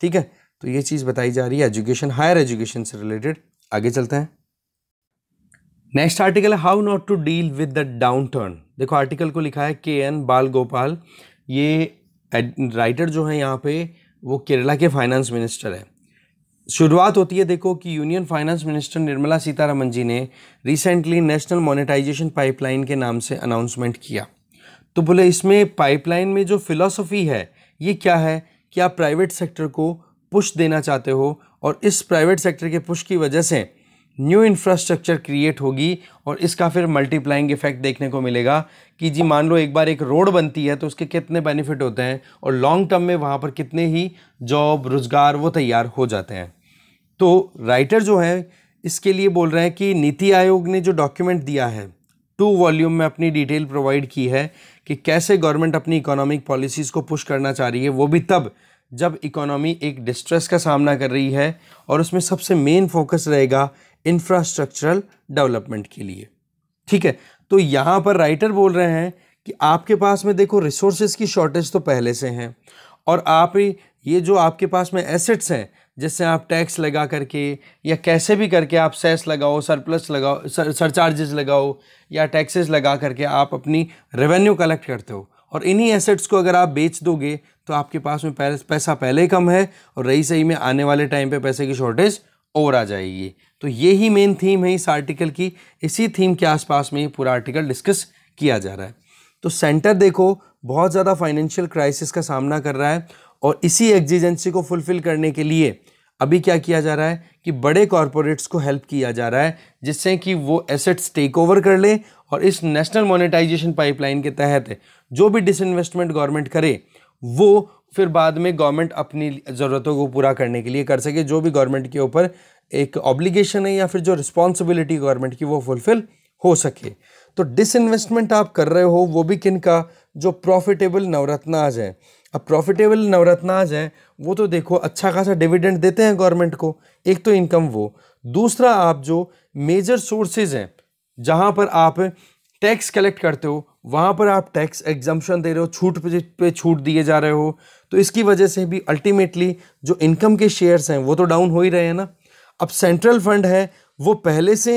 ठीक है तो ये चीज़ बताई जा रही है एजुकेशन हायर एजुकेशन से रिलेटेड आगे चलते हैं नेक्स्ट आर्टिकल है how not to deal with the downturn देखो आर्टिकल को लिखा है के एन बाल गोपाल ये राइटर जो है यहाँ पे वो केरला के फाइनेंस मिनिस्टर है शुरुआत होती है देखो कि union finance minister Nirmala Sitharaman ji ने रिसेंटली नेशनल मोनेटाइजेशन पाइपलाइन के नाम से अनाउंसमेंट किया तो बोले इसमें पाइपलाइन में जो फिलॉसफी है ये क्या है कि आप प्राइवेट सेक्टर को पुश देना चाहते हो और इस प्राइवेट सेक्टर के पुश की वजह से न्यू इंफ्रास्ट्रक्चर क्रिएट होगी और इसका फिर मल्टीप्लाइंग इफेक्ट देखने को मिलेगा कि जी मान लो एक बार एक रोड बनती है तो उसके कितने बेनिफिट होते हैं और लॉन्ग टर्म में वहाँ पर कितने ही जॉब रोज़गार वो तैयार हो जाते हैं तो राइटर जो है इसके लिए बोल रहे हैं कि नीति आयोग ने जो डॉक्यूमेंट दिया है टू वॉल्यूम में अपनी डिटेल प्रोवाइड की है कि कैसे गवर्नमेंट अपनी इकोनॉमिक पॉलिसीज़ को पुश करना चाह रही है वो भी तब जब इकोनॉमी एक डिस्ट्रेस का सामना कर रही है और उसमें सबसे मेन फोकस रहेगा इंफ्रास्ट्रक्चरल डेवलपमेंट के लिए ठीक है तो यहाँ पर राइटर बोल रहे हैं कि आपके पास में देखो रिसोर्सेज की शॉर्टेज तो पहले से हैं और आप ये जो आपके पास में एसेट्स हैं जिससे आप टैक्स लगा करके या कैसे भी करके आप सेस लगाओ सरप्लस लगाओ सर सरचार्जेस लगाओ या टैक्सेस लगा करके आप अपनी रेवेन्यू कलेक्ट करते हो और इन्हीं एसेट्स को अगर आप बेच दोगे तो आपके पास में पैसा पहले कम है और रही सही में आने वाले टाइम पे पैसे की शॉर्टेज और आ जाएगी तो ये ही मेन थीम है इस आर्टिकल की इसी थीम के आसपास में ये पूरा आर्टिकल डिस्कस किया जा रहा है तो सेंटर देखो बहुत ज़्यादा फाइनेंशियल क्राइसिस का सामना कर रहा है और इसी एग्जीजेंसी को फुलफ़िल करने के लिए अभी क्या किया जा रहा है कि बड़े कॉरपोरेट्स को हेल्प किया जा रहा है जिससे कि वो एसेट्स टेक ओवर कर लें और इस नेशनल मोनेटाइजेशन पाइपलाइन के तहत जो भी डिसइन्वेस्टमेंट गवर्नमेंट करे वो फिर बाद में गवर्नमेंट अपनी ज़रूरतों को पूरा करने के लिए कर सके जो भी गवर्नमेंट के ऊपर एक ऑब्लिगेशन है या फिर जो रिस्पॉन्सिबिलिटी गवर्नमेंट की वो फुलफ़िल हो सके तो डिसइन्वेस्टमेंट आप कर रहे हो वो भी किन का जो प्रॉफिटेबल नवरत्नाज हैं अब प्रॉफिटेबल नवरत्नाज हैं वो तो देखो अच्छा खासा डिविडेंड देते हैं गवर्नमेंट को एक तो इनकम वो दूसरा आप जो मेजर सोर्सेज हैं जहाँ पर आप टैक्स कलेक्ट करते हो वहाँ पर आप टैक्स एग्जाम्पन दे रहे हो छूट पे छूट दिए जा रहे हो तो इसकी वजह से भी अल्टीमेटली जो इनकम के शेयर्स हैं वो तो डाउन हो ही रहे हैं ना अब सेंट्रल फंड है वो पहले से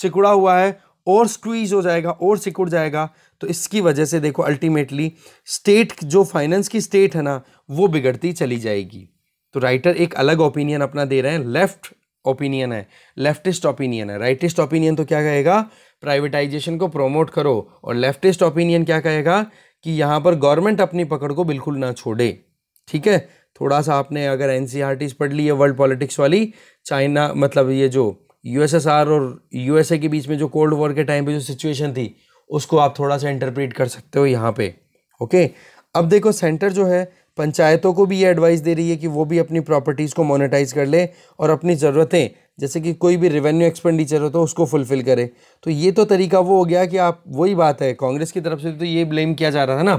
सिकुड़ा हुआ है और स्क्वीज हो जाएगा और सिकुड़ जाएगा तो इसकी वजह से देखो अल्टीमेटली स्टेट जो फाइनेंस की स्टेट है ना वो बिगड़ती चली जाएगी तो राइटर एक अलग ओपिनियन अपना दे रहे हैं लेफ्ट ओपिनियन है लेफ्टिस्ट ओपिनियन है राइटिस्ट ओपिनियन तो क्या कहेगा प्राइवेटाइजेशन को प्रोमोट करो और लेफ्टिस्ट ओपिनियन क्या कहेगा कि यहाँ पर गवर्नमेंट अपनी पकड़ को बिल्कुल ना छोड़े ठीक है थोड़ा सा आपने अगर एन e पढ़ ली है वर्ल्ड पॉलिटिक्स वाली चाइना मतलब ये जो यूएसएसआर और यूएसए के बीच में जो कोल्ड वॉर के टाइम पे जो सिचुएशन थी उसको आप थोड़ा सा इंटरप्रेट कर सकते हो यहाँ पे ओके अब देखो सेंटर जो है पंचायतों को भी ये एडवाइस दे रही है कि वो भी अपनी प्रॉपर्टीज़ को मोनेटाइज कर ले और अपनी ज़रूरतें जैसे कि कोई भी रेवेन्यू एक्सपेंडिचर हो तो उसको फुलफ़िल करे तो ये तो तरीका वो हो गया कि आप वही बात है कांग्रेस की तरफ से तो ये ब्लेम किया जा रहा था ना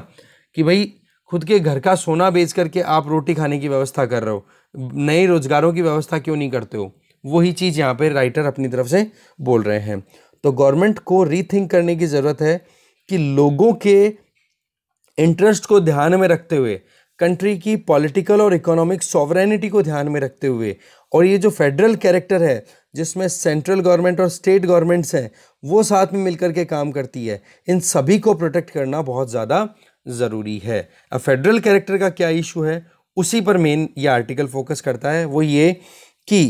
कि भाई खुद के घर का सोना बेच करके आप रोटी खाने की व्यवस्था कर रहे हो नए रोज़गारों की व्यवस्था क्यों नहीं करते हो वही चीज़ यहाँ पर राइटर अपनी तरफ से बोल रहे हैं तो गवर्नमेंट को रीथिंक करने की ज़रूरत है कि लोगों के इंटरेस्ट को ध्यान में रखते हुए कंट्री की पॉलिटिकल और इकोनॉमिक सॉवरेनिटी को ध्यान में रखते हुए और ये जो फेडरल कैरेक्टर है जिसमें सेंट्रल गवर्नमेंट और स्टेट गवर्नमेंट्स हैं वो साथ में मिलकर के काम करती है इन सभी को प्रोटेक्ट करना बहुत ज़्यादा ज़रूरी है अब फेडरल कैरेक्टर का क्या इशू है उसी पर मेन ये आर्टिकल फोकस करता है वो ये कि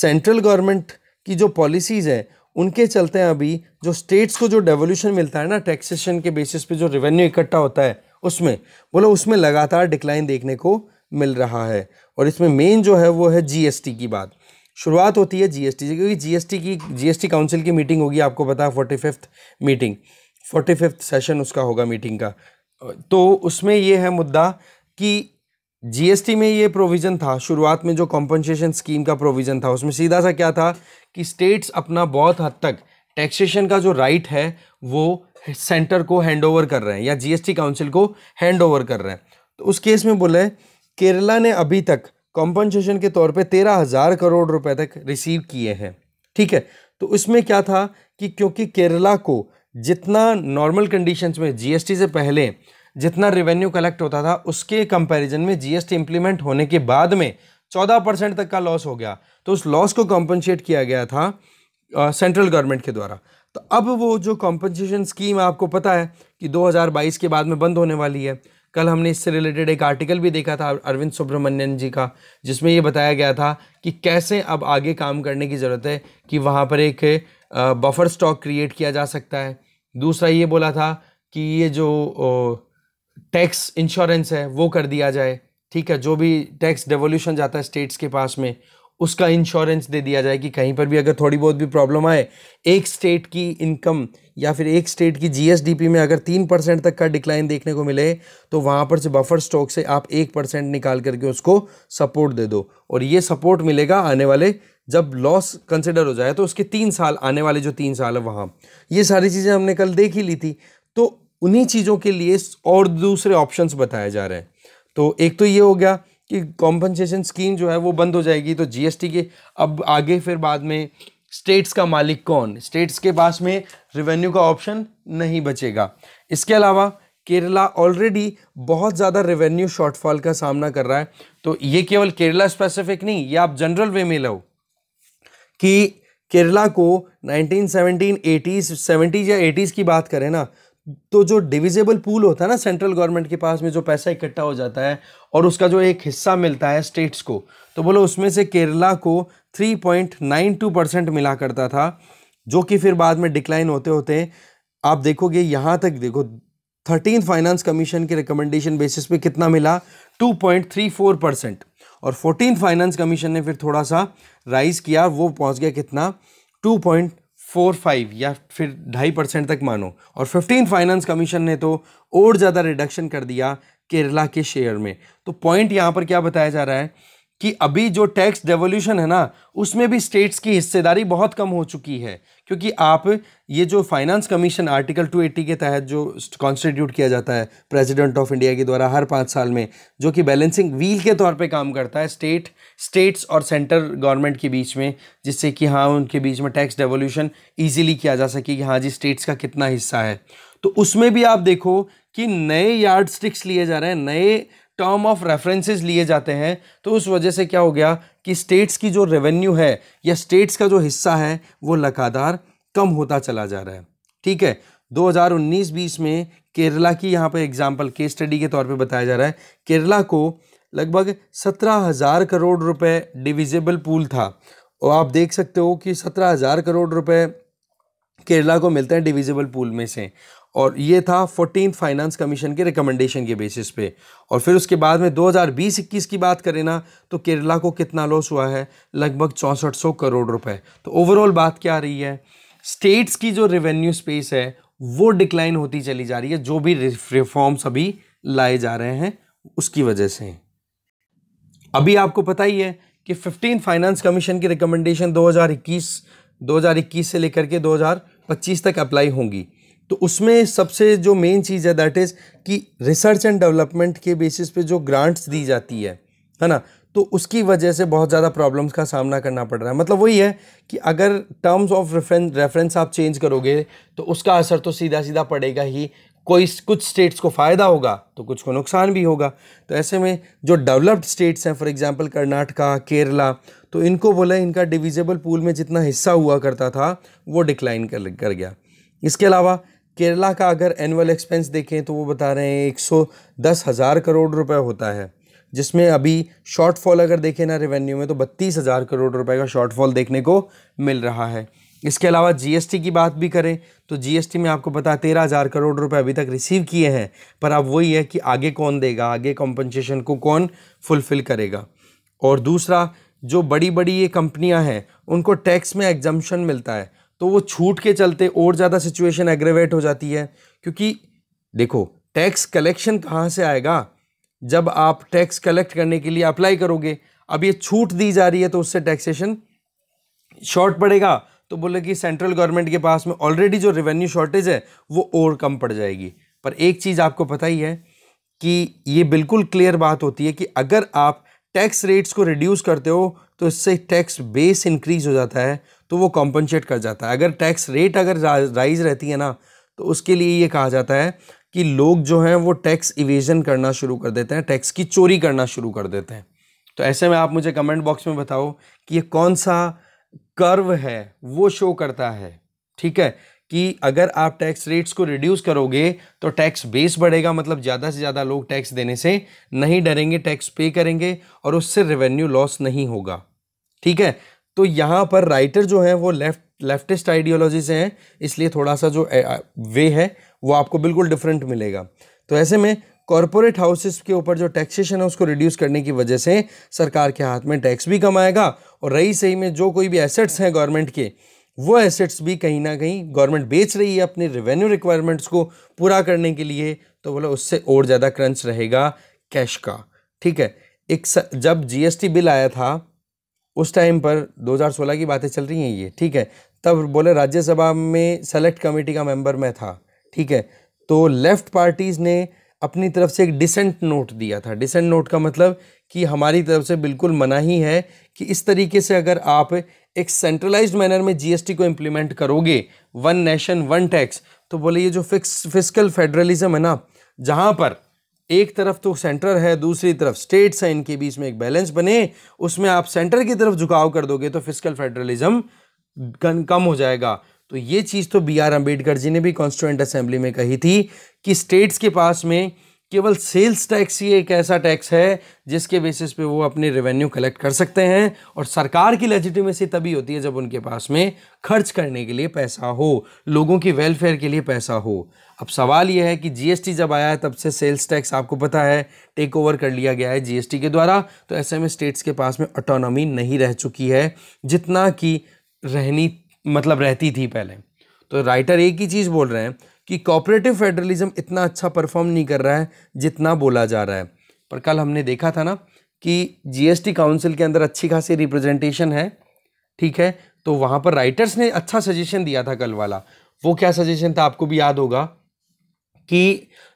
सेंट्रल गवर्नमेंट की जो पॉलिसीज़ हैं उनके चलते हैं अभी जो स्टेट्स को जो डेवोल्यूशन मिलता है ना टैक्सेशन के बेसिस पे जो रेवेन्यू इकट्ठा होता है उसमें बोलो उसमें लगातार डिक्लाइन देखने को मिल रहा है और इसमें मेन जो है वो है जीएसटी की बात शुरुआत होती है जीएसटी से क्योंकि जीएसटी की जीएसटी काउंसिल की मीटिंग होगी आपको पता है forty fifth meeting forty fifth session उसका होगा मीटिंग का तो उसमें यह है मुद्दा कि जीएसटी में ये प्रोविज़न था शुरुआत में जो कॉम्पनसेशन स्कीम का प्रोविज़न था उसमें सीधा सा क्या था कि स्टेट्स अपना बहुत हद तक टैक्सेशन का जो राइट है वो सेंटर को हैंडओवर कर रहे हैं या जीएसटी काउंसिल को हैंडओवर कर रहे हैं तो उस केस में बोले केरला ने अभी तक कॉम्पनसेशन के तौर पे तेरह हज़ार करोड़ रुपए तक रिसीव किए हैं ठीक है तो उसमें क्या था कि क्योंकि केरला को जितना नॉर्मल कंडीशंस में जीएसटी से पहले जितना रेवेन्यू कलेक्ट होता था उसके कंपैरिजन में जीएसटी इंप्लीमेंट होने के बाद में चौदह परसेंट तक का लॉस हो गया तो उस लॉस को कॉम्पनसेट किया गया था सेंट्रल गवर्नमेंट के द्वारा तो अब वो जो कॉम्पनसेशन स्कीम आपको पता है कि 2022 के बाद में बंद होने वाली है कल हमने इससे रिलेटेड एक आर्टिकल भी देखा था अरविंद सुब्रमण्यन जी का जिसमें ये बताया गया था कि कैसे अब आगे काम करने की ज़रूरत है कि वहाँ पर एक बफर स्टॉक क्रिएट किया जा सकता है दूसरा ये बोला था कि ये जो टैक्स इंश्योरेंस है वो कर दिया जाए ठीक है जो भी टैक्स डेवोल्यूशन जाता है स्टेट्स के पास में उसका इंश्योरेंस दे दिया जाए कि कहीं पर भी अगर थोड़ी बहुत भी प्रॉब्लम आए एक स्टेट की इनकम या फिर एक स्टेट की जीएसडीपी में अगर तीन परसेंट तक का डिक्लाइन देखने को मिले तो वहाँ पर से बफर स्टॉक से आप एक परसेंट निकाल करके उसको सपोर्ट दे दो और ये सपोर्ट मिलेगा आने वाले जब लॉस कंसिडर हो जाए तो उसके तीन साल आने वाले जो तीन साल है वहाँ ये सारी चीज़ें हमने कल देख ही ली थी तो उन्हीं चीज़ों के लिए और दूसरे ऑप्शंस बताए जा रहे हैं तो एक तो ये हो गया कि कॉम्पनसेशन स्कीम जो है वो बंद हो जाएगी तो जीएसटी के अब आगे फिर बाद में स्टेट्स का मालिक कौन स्टेट्स के पास में रेवेन्यू का ऑप्शन नहीं बचेगा इसके अलावा केरला ऑलरेडी बहुत ज़्यादा रेवेन्यू शॉर्टफॉल का सामना कर रहा है तो ये केवल केरला स्पेसिफिक नहीं ये आप जनरल वे में लो कि केरला को 1917 80s 70s या 80s की बात करें ना तो जो डिविजेबल पूल होता है ना सेंट्रल गवर्नमेंट के पास में जो पैसा इकट्ठा हो जाता है और उसका जो एक हिस्सा मिलता है स्टेट्स को तो बोलो उसमें से केरला को 3.92 परसेंट मिला करता था जो कि फिर बाद में डिक्लाइन होते होते आप देखोगे यहाँ तक देखो थर्टीन फाइनेंस कमीशन के रिकमेंडेशन बेसिस पे कितना मिला 2.34 परसेंट और फोर्टीन फाइनेंस कमीशन ने फिर थोड़ा सा राइज किया वो पहुँच गया कितना टू पॉइंट फोर फाइव या फिर ढाई परसेंट तक मानो और फिफ्टीन फाइनेंस कमीशन ने तो और ज़्यादा रिडक्शन कर दिया केरला के शेयर में तो पॉइंट यहाँ पर क्या बताया जा रहा है कि अभी जो टैक्स डेवोल्यूशन है ना उसमें भी स्टेट्स की हिस्सेदारी बहुत कम हो चुकी है क्योंकि आप ये जो फाइनेंस कमीशन आर्टिकल 280 के तहत जो कॉन्स्टिट्यूट किया जाता है प्रेसिडेंट ऑफ इंडिया के द्वारा हर पाँच साल में जो कि बैलेंसिंग व्हील के तौर पे काम करता है स्टेट स्टेट्स और सेंटर गवर्नमेंट के बीच में जिससे कि हाँ उनके बीच में टैक्स डेवोल्यूशन ईजिली किया जा सके कि हाँ जी स्टेट्स का कितना हिस्सा है तो उसमें भी आप देखो कि नए यार्ड स्टिक्स लिए जा रहे हैं नए टर्म ऑफ रेफरेंसेस लिए जाते हैं तो उस वजह से क्या हो गया कि स्टेट्स की जो रेवेन्यू है या स्टेट्स का जो हिस्सा है वो लगातार कम होता चला जा रहा है ठीक है 2019-20 में केरला की यहाँ पर एग्जाम्पल केस स्टडी के तौर पे बताया जा रहा है केरला को लगभग सत्रह हज़ार करोड़ रुपए डिविजिबल पूल था और आप देख सकते हो कि सत्रह हज़ार करोड़ रुपए केरला को मिलते हैं डिविजिबल पूल में से और ये था फोर्टीन फाइनेंस कमीशन के रिकमेंडेशन के बेसिस पे और फिर उसके बाद में 2020-21 की बात करें ना तो केरला को कितना लॉस हुआ है लगभग चौंसठ सौ करोड़ रुपए तो ओवरऑल बात क्या आ रही है स्टेट्स की जो रेवेन्यू स्पेस है वो डिक्लाइन होती चली जा रही है जो भी रिफॉर्म्स अभी लाए जा रहे हैं उसकी वजह से अभी आपको पता ही है कि फिफ्टीन फाइनेंस कमीशन की रिकमेंडेशन दो हज़ार से लेकर के दो तक अप्लाई होंगी तो उसमें सबसे जो मेन चीज़ है दैट इज़ कि रिसर्च एंड डेवलपमेंट के बेसिस पे जो ग्रांट्स दी जाती है है ना तो उसकी वजह से बहुत ज़्यादा प्रॉब्लम्स का सामना करना पड़ रहा है मतलब वही है कि अगर टर्म्स ऑफ रेफरेंस रेफरेंस आप चेंज करोगे तो उसका असर तो सीधा सीधा पड़ेगा ही कोई कुछ स्टेट्स को फ़ायदा होगा तो कुछ को नुकसान भी होगा तो ऐसे में जो डेवलप्ड स्टेट्स हैं फॉर एग्जांपल कर्नाटका केरला तो इनको बोला इनका डिविजेबल पूल में जितना हिस्सा हुआ करता था वो डिक्लाइन कर, कर गया इसके अलावा केरला का अगर एनुअल एक्सपेंस देखें तो वो बता रहे हैं एक सौ दस हज़ार करोड़ रुपए होता है जिसमें अभी शॉर्टफॉल अगर देखें ना रेवेन्यू में तो बत्तीस हज़ार करोड़ रुपए का शॉर्टफॉल देखने को मिल रहा है इसके अलावा जीएसटी की बात भी करें तो जीएसटी में आपको पता है तेरह हज़ार करोड़ रुपए अभी तक रिसीव किए हैं पर अब वही है कि आगे कौन देगा आगे कॉम्पनसेशन को कौन फुलफ़िल करेगा और दूसरा जो बड़ी बड़ी ये कंपनियाँ हैं उनको टैक्स में एग्जम्पन मिलता है तो वो छूट के चलते और ज़्यादा सिचुएशन एग्रेवेट हो जाती है क्योंकि देखो टैक्स कलेक्शन कहाँ से आएगा जब आप टैक्स कलेक्ट करने के लिए अप्लाई करोगे अब ये छूट दी जा रही है तो उससे टैक्सेशन शॉर्ट पड़ेगा तो बोले कि सेंट्रल गवर्नमेंट के पास में ऑलरेडी जो रेवेन्यू शॉर्टेज है वो और कम पड़ जाएगी पर एक चीज़ आपको पता ही है कि ये बिल्कुल क्लियर बात होती है कि अगर आप टैक्स रेट्स को रिड्यूस करते हो तो इससे टैक्स बेस इंक्रीज हो जाता है तो वो कॉम्पनसेट कर जाता है अगर टैक्स रेट अगर राइज रहती है ना तो उसके लिए ये कहा जाता है कि लोग जो हैं वो टैक्स इवेजन करना शुरू कर देते हैं टैक्स की चोरी करना शुरू कर देते हैं तो ऐसे में आप मुझे कमेंट बॉक्स में बताओ कि ये कौन सा कर्व है वो शो करता है ठीक है कि अगर आप टैक्स रेट्स को रिड्यूस करोगे तो टैक्स बेस बढ़ेगा मतलब ज़्यादा से ज़्यादा लोग टैक्स देने से नहीं डरेंगे टैक्स पे करेंगे और उससे रेवेन्यू लॉस नहीं होगा ठीक है तो यहाँ पर राइटर जो है वो लेफ्ट लेफ्टिस्ट आइडियोलॉजी से हैं इसलिए थोड़ा सा जो वे है वो आपको बिल्कुल डिफरेंट मिलेगा तो ऐसे में कॉरपोरेट हाउसेस के ऊपर जो टैक्सेशन है उसको रिड्यूस करने की वजह से सरकार के हाथ में टैक्स भी कम आएगा और रही सही में जो कोई भी एसेट्स हैं गवर्नमेंट के वो एसेट्स भी कहीं ना कहीं गवर्नमेंट बेच रही है अपने रेवेन्यू रिक्वायरमेंट्स को पूरा करने के लिए तो बोला उससे और ज़्यादा क्रंच रहेगा कैश का ठीक है एक स, जब जीएसटी बिल आया था उस टाइम पर 2016 की बातें चल रही हैं ये ठीक है तब बोले राज्यसभा में सेलेक्ट कमेटी का मेंबर मैं था ठीक है तो लेफ्ट पार्टीज़ ने अपनी तरफ से एक डिसेंट नोट दिया था डिसेंट नोट का मतलब कि हमारी तरफ से बिल्कुल मना ही है कि इस तरीके से अगर आप एक सेंट्रलाइज मैनर में जीएसटी को इम्प्लीमेंट करोगे वन नेशन वन टैक्स तो बोले ये जो फिक्स फिजिकल फेडरलिज्म है ना जहाँ पर एक तरफ तो सेंटर है दूसरी तरफ स्टेट्स हैं इनके बीच में एक बैलेंस बने उसमें आप सेंटर की तरफ झुकाव कर दोगे तो फिजिकल फेडरलिज्म कम हो जाएगा तो ये चीज़ तो बी आर अम्बेडकर जी ने भी कॉन्स्टिट्यूंट असेंबली में कही थी कि स्टेट्स के पास में केवल सेल्स टैक्स ही एक ऐसा टैक्स है जिसके बेसिस पे वो अपने रेवेन्यू कलेक्ट कर सकते हैं और सरकार की लेजिटिमेसी तभी होती है जब उनके पास में खर्च करने के लिए पैसा हो लोगों की वेलफेयर के लिए पैसा हो अब सवाल यह है कि जीएसटी जब आया है तब से सेल्स टैक्स आपको पता है टेक ओवर कर लिया गया है जीएसटी के द्वारा तो ऐसे में स्टेट्स के पास में ऑटोनॉमी नहीं रह चुकी है जितना कि रहनी मतलब रहती थी पहले तो राइटर एक ही चीज़ बोल रहे हैं कि कॉपरेटिव फेडरलिज्म इतना अच्छा परफॉर्म नहीं कर रहा है जितना बोला जा रहा है पर कल हमने देखा था ना कि जीएसटी काउंसिल के अंदर अच्छी खासी रिप्रेजेंटेशन है ठीक है तो वहाँ पर राइटर्स ने अच्छा सजेशन दिया था कल वाला वो क्या सजेशन था आपको भी याद होगा कि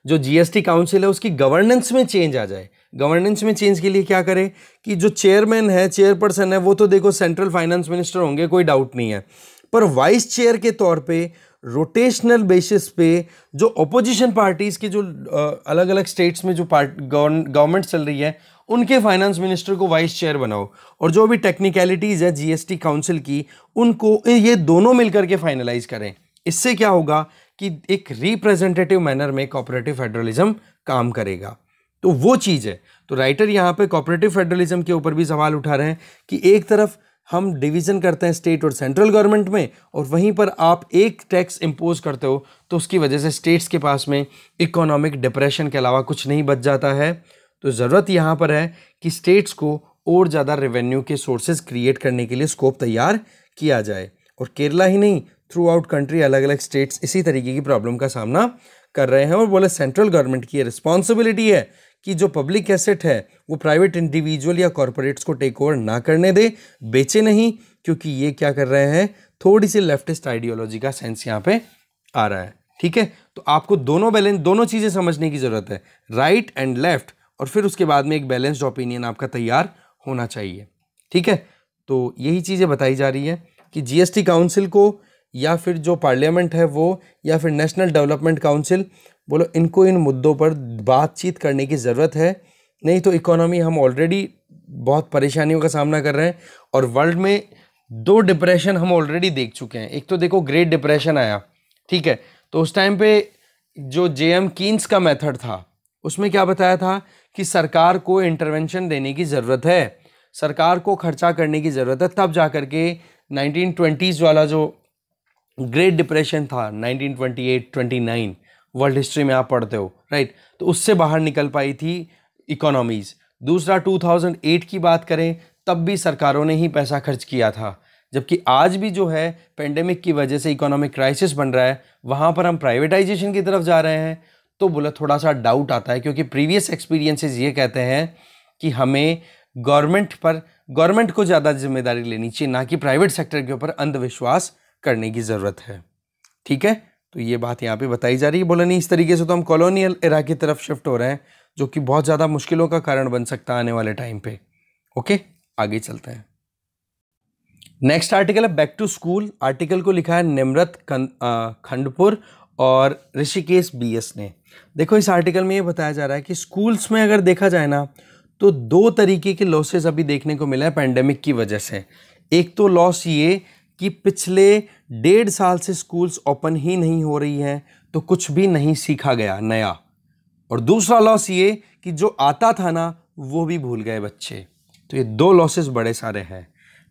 जो जीएसटी काउंसिल है उसकी गवर्नेंस में चेंज आ जाए गवर्नेंस में चेंज के लिए क्या करें कि जो चेयरमैन है चेयरपर्सन है वो तो देखो सेंट्रल फाइनेंस मिनिस्टर होंगे कोई डाउट नहीं है पर वाइस चेयर के तौर पे रोटेशनल बेसिस पे जो अपोजिशन पार्टीज़ के जो अलग अलग स्टेट्स में जो पार्ट गवर्नमेंट चल रही है उनके फाइनेंस मिनिस्टर को वाइस चेयर बनाओ और जो भी टेक्निकलिटीज़ है जीएसटी काउंसिल की उनको ये दोनों मिलकर के फाइनलाइज करें इससे क्या होगा कि एक रिप्रेजेंटेटिव मैनर में कॉपरेटिव फेडरलिज्म काम करेगा तो वो चीज़ है तो राइटर यहाँ पे कॉपरेटिव फेडरलिज्म के ऊपर भी सवाल उठा रहे हैं कि एक तरफ हम डिवीज़न करते हैं स्टेट और सेंट्रल गवर्नमेंट में और वहीं पर आप एक टैक्स इम्पोज करते हो तो उसकी वजह से स्टेट्स के पास में इकोनॉमिक डिप्रेशन के अलावा कुछ नहीं बच जाता है तो ज़रूरत यहाँ पर है कि स्टेट्स को और ज़्यादा रेवेन्यू के सोर्सेज क्रिएट करने के लिए स्कोप तैयार किया जाए और केरला ही नहीं थ्रू आउट कंट्री अलग अलग स्टेट्स इसी तरीके की प्रॉब्लम का सामना कर रहे हैं और बोले सेंट्रल गवर्नमेंट की रिस्पॉन्सिबिलिटी है कि जो पब्लिक एसेट है वो प्राइवेट इंडिविजुअल या कॉरपोरेट्स को टेक ओवर ना करने दे बेचे नहीं क्योंकि ये क्या कर रहे हैं थोड़ी सी लेफ्टिस्ट आइडियोलॉजी का सेंस यहाँ पे आ रहा है ठीक है तो आपको दोनों बैलेंस दोनों चीज़ें समझने की ज़रूरत है राइट एंड लेफ्ट और फिर उसके बाद में एक बैलेंस्ड ओपिनियन आपका तैयार होना चाहिए ठीक है तो यही चीज़ें बताई जा रही है कि जीएसटी काउंसिल को या फिर जो पार्लियामेंट है वो या फिर नेशनल डेवलपमेंट काउंसिल बोलो इनको इन मुद्दों पर बातचीत करने की ज़रूरत है नहीं तो इकोनॉमी हम ऑलरेडी बहुत परेशानियों का सामना कर रहे हैं और वर्ल्ड में दो डिप्रेशन हम ऑलरेडी देख चुके हैं एक तो देखो ग्रेट डिप्रेशन आया ठीक है तो उस टाइम पे जो जे एम कीन्स का मेथड था उसमें क्या बताया था कि सरकार को इंटरवेंशन देने की ज़रूरत है सरकार को खर्चा करने की ज़रूरत है तब जा कर के नाइनटीन वाला जो ग्रेट डिप्रेशन था 1928-29 वर्ल्ड हिस्ट्री में आप पढ़ते हो राइट तो उससे बाहर निकल पाई थी इकोनॉमीज़ दूसरा 2008 की बात करें तब भी सरकारों ने ही पैसा खर्च किया था जबकि आज भी जो है पेंडेमिक की वजह से इकोनॉमिक क्राइसिस बन रहा है वहाँ पर हम प्राइवेटाइजेशन की तरफ जा रहे हैं तो बोला थोड़ा सा डाउट आता है क्योंकि प्रीवियस एक्सपीरियंसेस ये कहते हैं कि हमें गवर्नमेंट पर गवर्नमेंट को ज़्यादा जिम्मेदारी लेनी चाहिए ना कि प्राइवेट सेक्टर के ऊपर अंधविश्वास करने की ज़रूरत है ठीक है तो ये बात यहाँ पे बताई जा रही है बोला नहीं इस तरीके से तो हम कॉलोनियल इरा की तरफ शिफ्ट हो रहे हैं जो कि बहुत ज़्यादा मुश्किलों का कारण बन सकता है आने वाले टाइम पे ओके आगे चलते हैं नेक्स्ट आर्टिकल है बैक टू स्कूल आर्टिकल को लिखा है निमृत खंडपुर और ऋषिकेश बी एस ने देखो इस आर्टिकल में ये बताया जा रहा है कि स्कूल्स में अगर देखा जाए ना तो दो तरीके के लॉसेज अभी देखने को मिला है पैंडेमिक की वजह से एक तो लॉस ये कि पिछले डेढ़ साल से स्कूल्स ओपन ही नहीं हो रही हैं तो कुछ भी नहीं सीखा गया नया और दूसरा लॉस ये कि जो आता था ना वो भी भूल गए बच्चे तो ये दो लॉसेस बड़े सारे हैं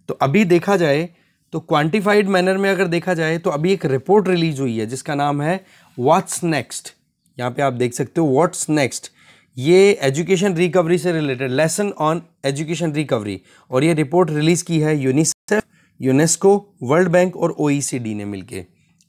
तो अभी देखा जाए तो क्वांटिफाइड मैनर में अगर देखा जाए तो अभी एक रिपोर्ट रिलीज हुई है जिसका नाम है व्हाट्स नेक्स्ट यहाँ पे आप देख सकते हो व्हाट्स नेक्स्ट ये एजुकेशन रिकवरी से related lesson on education recovery और ये रिपोर्ट रिलीज़ की है यूनिस यूनेस्को वर्ल्ड बैंक और ओ ने मिलके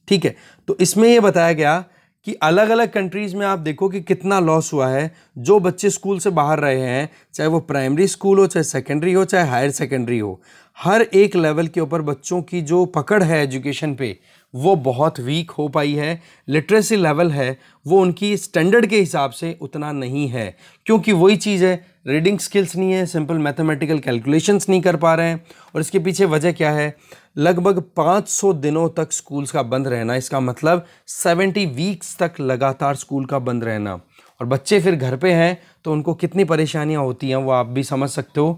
ठीक है तो इसमें यह बताया गया कि अलग अलग कंट्रीज़ में आप देखो कि कितना लॉस हुआ है जो बच्चे स्कूल से बाहर रहे हैं चाहे वो प्राइमरी स्कूल हो चाहे सेकेंडरी हो चाहे हायर सेकेंडरी हो हर एक लेवल के ऊपर बच्चों की जो पकड़ है एजुकेशन पे वो बहुत वीक हो पाई है लिटरेसी लेवल है वो उनकी स्टैंडर्ड के हिसाब से उतना नहीं है क्योंकि वही चीज़ है रीडिंग स्किल्स नहीं है सिंपल मैथमेटिकल कैलकुलेशंस नहीं कर पा रहे हैं और इसके पीछे वजह क्या है लगभग 500 दिनों तक स्कूल्स का बंद रहना इसका मतलब 70 वीक्स तक लगातार स्कूल का बंद रहना और बच्चे फिर घर पे हैं तो उनको कितनी परेशानियां होती हैं वो आप भी समझ सकते हो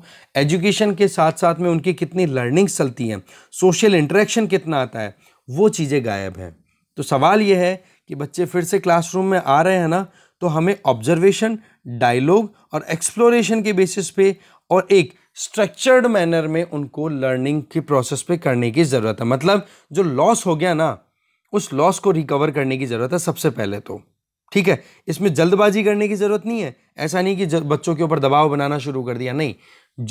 एजुकेशन के साथ साथ में उनकी कितनी लर्निंग्स चलती हैं सोशल इंटरेक्शन कितना आता है वो चीज़ें गायब हैं तो सवाल ये है कि बच्चे फिर से क्लासरूम में आ रहे हैं ना तो हमें ऑब्जर्वेशन डायलॉग और एक्सप्लोरेशन के बेसिस पे और एक स्ट्रक्चर्ड मैनर में उनको लर्निंग के प्रोसेस पे करने की ज़रूरत है मतलब जो लॉस हो गया ना उस लॉस को रिकवर करने की ज़रूरत है सबसे पहले तो ठीक है इसमें जल्दबाजी करने की ज़रूरत नहीं है ऐसा नहीं कि बच्चों के ऊपर दबाव बनाना शुरू कर दिया नहीं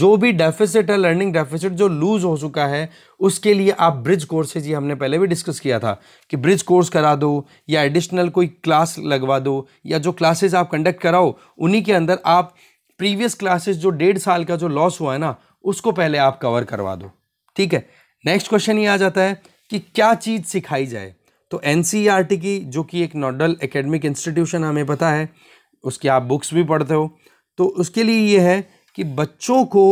जो भी डेफिसिट है लर्निंग डेफिसिट जो लूज़ हो चुका है उसके लिए आप ब्रिज कोर्सेज ये हमने पहले भी डिस्कस किया था कि ब्रिज कोर्स करा दो या एडिशनल कोई क्लास लगवा दो या जो क्लासेज आप कंडक्ट कराओ उन्हीं के अंदर आप प्रीवियस क्लासेज जो डेढ़ साल का जो लॉस हुआ है ना उसको पहले आप कवर करवा दो ठीक है नेक्स्ट क्वेश्चन ये आ जाता है कि क्या चीज़ सिखाई जाए तो एन e की जो कि एक नोडल एकेडमिक इंस्टीट्यूशन हमें पता है उसकी आप बुक्स भी पढ़ते हो तो उसके लिए ये है कि बच्चों को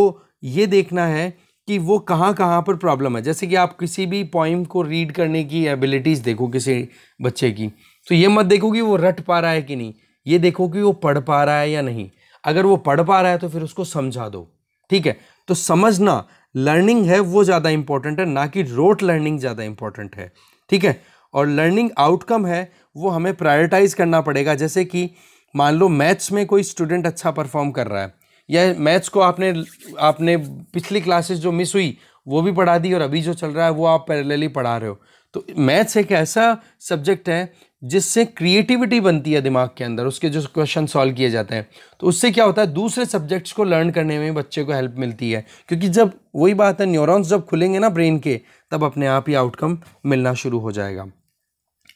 ये देखना है कि वो कहाँ कहाँ पर प्रॉब्लम है जैसे कि आप किसी भी पॉइंट को रीड करने की एबिलिटीज़ देखो किसी बच्चे की तो ये मत देखो कि वो रट पा रहा है कि नहीं ये देखो कि वो पढ़ पा रहा है या नहीं अगर वो पढ़ पा रहा है तो फिर उसको समझा दो ठीक है तो समझना लर्निंग है वो ज़्यादा इंपॉर्टेंट है ना कि रोट लर्निंग ज़्यादा इंपॉर्टेंट है ठीक है और लर्निंग आउटकम है वो हमें प्रायोरिटाइज़ करना पड़ेगा जैसे कि मान लो मैथ्स में कोई स्टूडेंट अच्छा परफॉर्म कर रहा है या मैथ्स को आपने आपने पिछली क्लासेस जो मिस हुई वो भी पढ़ा दी और अभी जो चल रहा है वो आप पैरेलली पढ़ा रहे हो तो मैथ्स एक ऐसा सब्जेक्ट है जिससे क्रिएटिविटी बनती है दिमाग के अंदर उसके जो क्वेश्चन सॉल्व किए जाते हैं तो उससे क्या होता है दूसरे सब्जेक्ट्स को लर्न करने में बच्चे को हेल्प मिलती है क्योंकि जब वही बात है न्यूरॉन्स जब खुलेंगे ना ब्रेन के तब अपने आप ही आउटकम मिलना शुरू हो जाएगा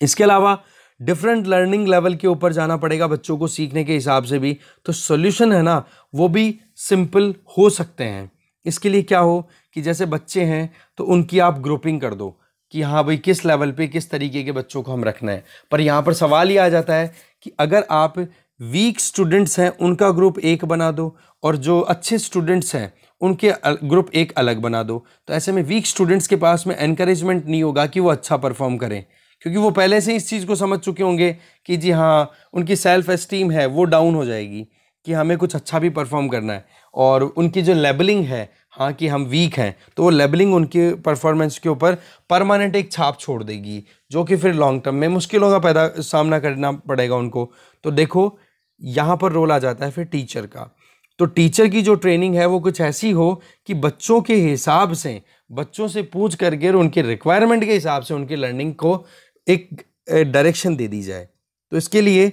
इसके अलावा डिफरेंट लर्निंग लेवल के ऊपर जाना पड़ेगा बच्चों को सीखने के हिसाब से भी तो सोल्यूशन है ना वो भी सिंपल हो सकते हैं इसके लिए क्या हो कि जैसे बच्चे हैं तो उनकी आप ग्रुपिंग कर दो कि हाँ भाई किस लेवल पे किस तरीके के बच्चों को हम रखना है पर यहाँ पर सवाल ये आ जाता है कि अगर आप वीक स्टूडेंट्स हैं उनका ग्रुप एक बना दो और जो अच्छे स्टूडेंट्स हैं उनके ग्रुप एक अलग बना दो तो ऐसे में वीक स्टूडेंट्स के पास में एनकरेजमेंट नहीं होगा कि वो अच्छा परफॉर्म करें क्योंकि वो पहले से ही इस चीज़ को समझ चुके होंगे कि जी हाँ उनकी सेल्फ एस्टीम है वो डाउन हो जाएगी कि हमें कुछ अच्छा भी परफॉर्म करना है और उनकी जो लेबलिंग है हाँ कि हम वीक हैं तो वो लेबलिंग उनके परफॉर्मेंस के ऊपर परमानेंट एक छाप छोड़ देगी जो कि फिर लॉन्ग टर्म में मुश्किलों का पैदा सामना करना पड़ेगा उनको तो देखो यहाँ पर रोल आ जाता है फिर टीचर का तो टीचर की जो ट्रेनिंग है वो कुछ ऐसी हो कि बच्चों के हिसाब से बच्चों से पूछ करके उनके रिक्वायरमेंट के हिसाब से उनकी लर्निंग को एक डायरेक्शन दे दी जाए तो इसके लिए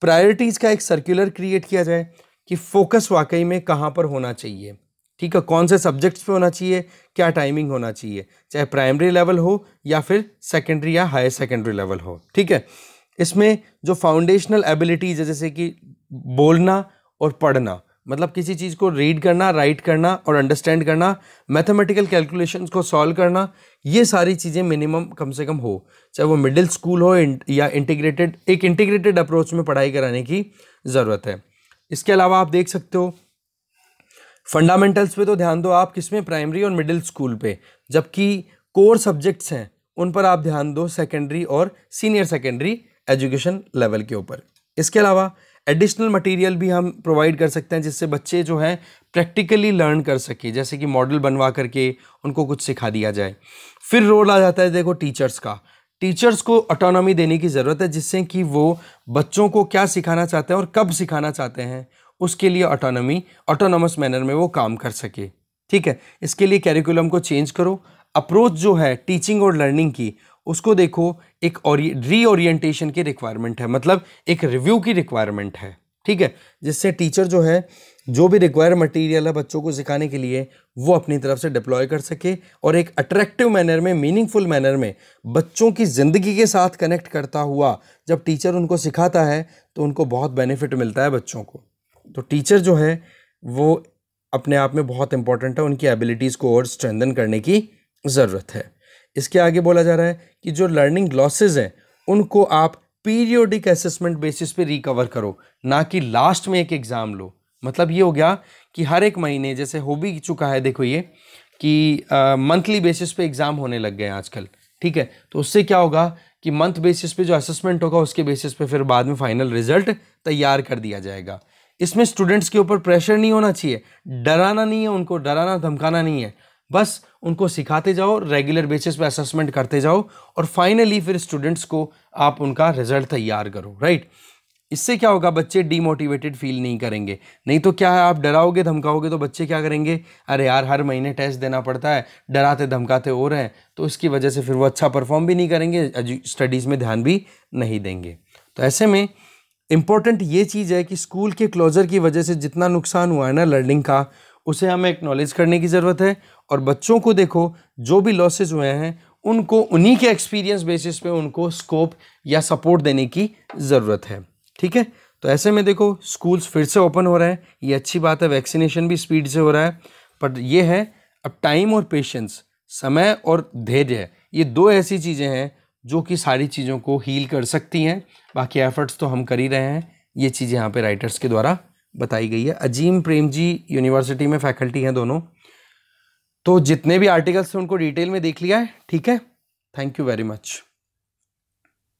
प्रायोरिटीज़ का एक सर्कुलर क्रिएट किया जाए कि फोकस वाकई में कहाँ पर होना चाहिए ठीक है कौन से सब्जेक्ट्स पे होना चाहिए क्या टाइमिंग होना चाहिए चाहे प्राइमरी लेवल हो या फिर सेकेंडरी या हायर सेकेंडरी लेवल हो ठीक है इसमें जो फाउंडेशनल एबिलिटीज़ है जैसे कि बोलना और पढ़ना मतलब किसी चीज़ को रीड करना राइट करना और अंडरस्टैंड करना मैथमेटिकल कैलकुलेशंस को सॉल्व करना ये सारी चीज़ें मिनिमम कम से कम हो चाहे वो मिडिल स्कूल हो या इंटीग्रेटेड एक इंटीग्रेटेड अप्रोच में पढ़ाई कराने की ज़रूरत है इसके अलावा आप देख सकते हो फंडामेंटल्स पे तो ध्यान दो आप किस में प्राइमरी और मिडिल स्कूल पे जबकि कोर सब्जेक्ट्स हैं उन पर आप ध्यान दो सेकेंडरी और सीनियर सेकेंडरी एजुकेशन लेवल के ऊपर इसके अलावा एडिशनल मटेरियल भी हम प्रोवाइड कर सकते हैं जिससे बच्चे जो हैं प्रैक्टिकली लर्न कर सके जैसे कि मॉडल बनवा करके उनको कुछ सिखा दिया जाए फिर रोल आ जाता है देखो टीचर्स का टीचर्स को ऑटोनॉमी देने की ज़रूरत है जिससे कि वो बच्चों को क्या सिखाना चाहते हैं और कब सिखाना चाहते हैं उसके लिए ऑटोनॉमी ऑटोनॉमस मैनर में वो काम कर सके ठीक है इसके लिए कैरिकुलम को चेंज करो अप्रोच जो है टीचिंग और लर्निंग की उसको देखो एक रीओरिएंटेशन की रिक्वायरमेंट है मतलब एक रिव्यू की रिक्वायरमेंट है ठीक है जिससे टीचर जो है जो भी रिक्वायर्ड मटेरियल है बच्चों को सिखाने के लिए वो अपनी तरफ से डिप्लॉय कर सके और एक अट्रैक्टिव मैनर में मीनिंगफुल मैनर में बच्चों की ज़िंदगी के साथ कनेक्ट करता हुआ जब टीचर उनको सिखाता है तो उनको बहुत बेनिफिट मिलता है बच्चों को तो टीचर जो है वो अपने आप में बहुत इंपॉर्टेंट है उनकी एबिलिटीज़ को और स्ट्रेंदन करने की ज़रूरत है इसके आगे बोला जा रहा है कि जो लर्निंग लॉसेज हैं उनको आप पीरियोडिक असेसमेंट बेसिस पे रिकवर करो ना कि लास्ट में एक एग्ज़ाम लो मतलब ये हो गया कि हर एक महीने जैसे हो भी चुका है देखो ये कि मंथली बेसिस पे एग्ज़ाम होने लग गए आजकल ठीक है तो उससे क्या होगा कि मंथ बेसिस पे जो असेसमेंट होगा उसके बेसिस पे फिर बाद में फाइनल रिजल्ट तैयार कर दिया जाएगा इसमें स्टूडेंट्स के ऊपर प्रेशर नहीं होना चाहिए डराना नहीं है उनको डराना धमकाना नहीं है बस उनको सिखाते जाओ रेगुलर बेसिस पे असेसमेंट करते जाओ और फाइनली फिर स्टूडेंट्स को आप उनका रिजल्ट तैयार करो राइट इससे क्या होगा बच्चे डीमोटिवेटेड फील नहीं करेंगे नहीं तो क्या है आप डराओगे धमकाओगे तो बच्चे क्या करेंगे अरे यार हर महीने टेस्ट देना पड़ता है डराते धमकाते हो रहे हैं तो इसकी वजह से फिर वो अच्छा परफॉर्म भी नहीं करेंगे स्टडीज़ में ध्यान भी नहीं देंगे तो ऐसे में इम्पॉर्टेंट ये चीज़ है कि स्कूल के क्लोज़र की वजह से जितना नुकसान हुआ है ना लर्निंग का उसे हमें एक्नॉलेज करने की ज़रूरत है और बच्चों को देखो जो भी लॉसेज हुए हैं उनको उन्हीं के एक्सपीरियंस बेसिस पे उनको स्कोप या सपोर्ट देने की ज़रूरत है ठीक है तो ऐसे में देखो स्कूल्स फिर से ओपन हो रहे हैं ये अच्छी बात है वैक्सीनेशन भी स्पीड से हो रहा है पर ये है अब टाइम और पेशेंस समय और धैर्य ये दो ऐसी चीज़ें हैं जो कि सारी चीज़ों को हील कर सकती हैं बाकी एफर्ट्स तो हम कर ही रहे हैं ये चीज़ें यहाँ पे राइटर्स के द्वारा बताई गई है अजीम प्रेम जी यूनिवर्सिटी में फैकल्टी हैं दोनों तो जितने भी आर्टिकल्स हैं उनको डिटेल में देख लिया है ठीक है थैंक यू वेरी मच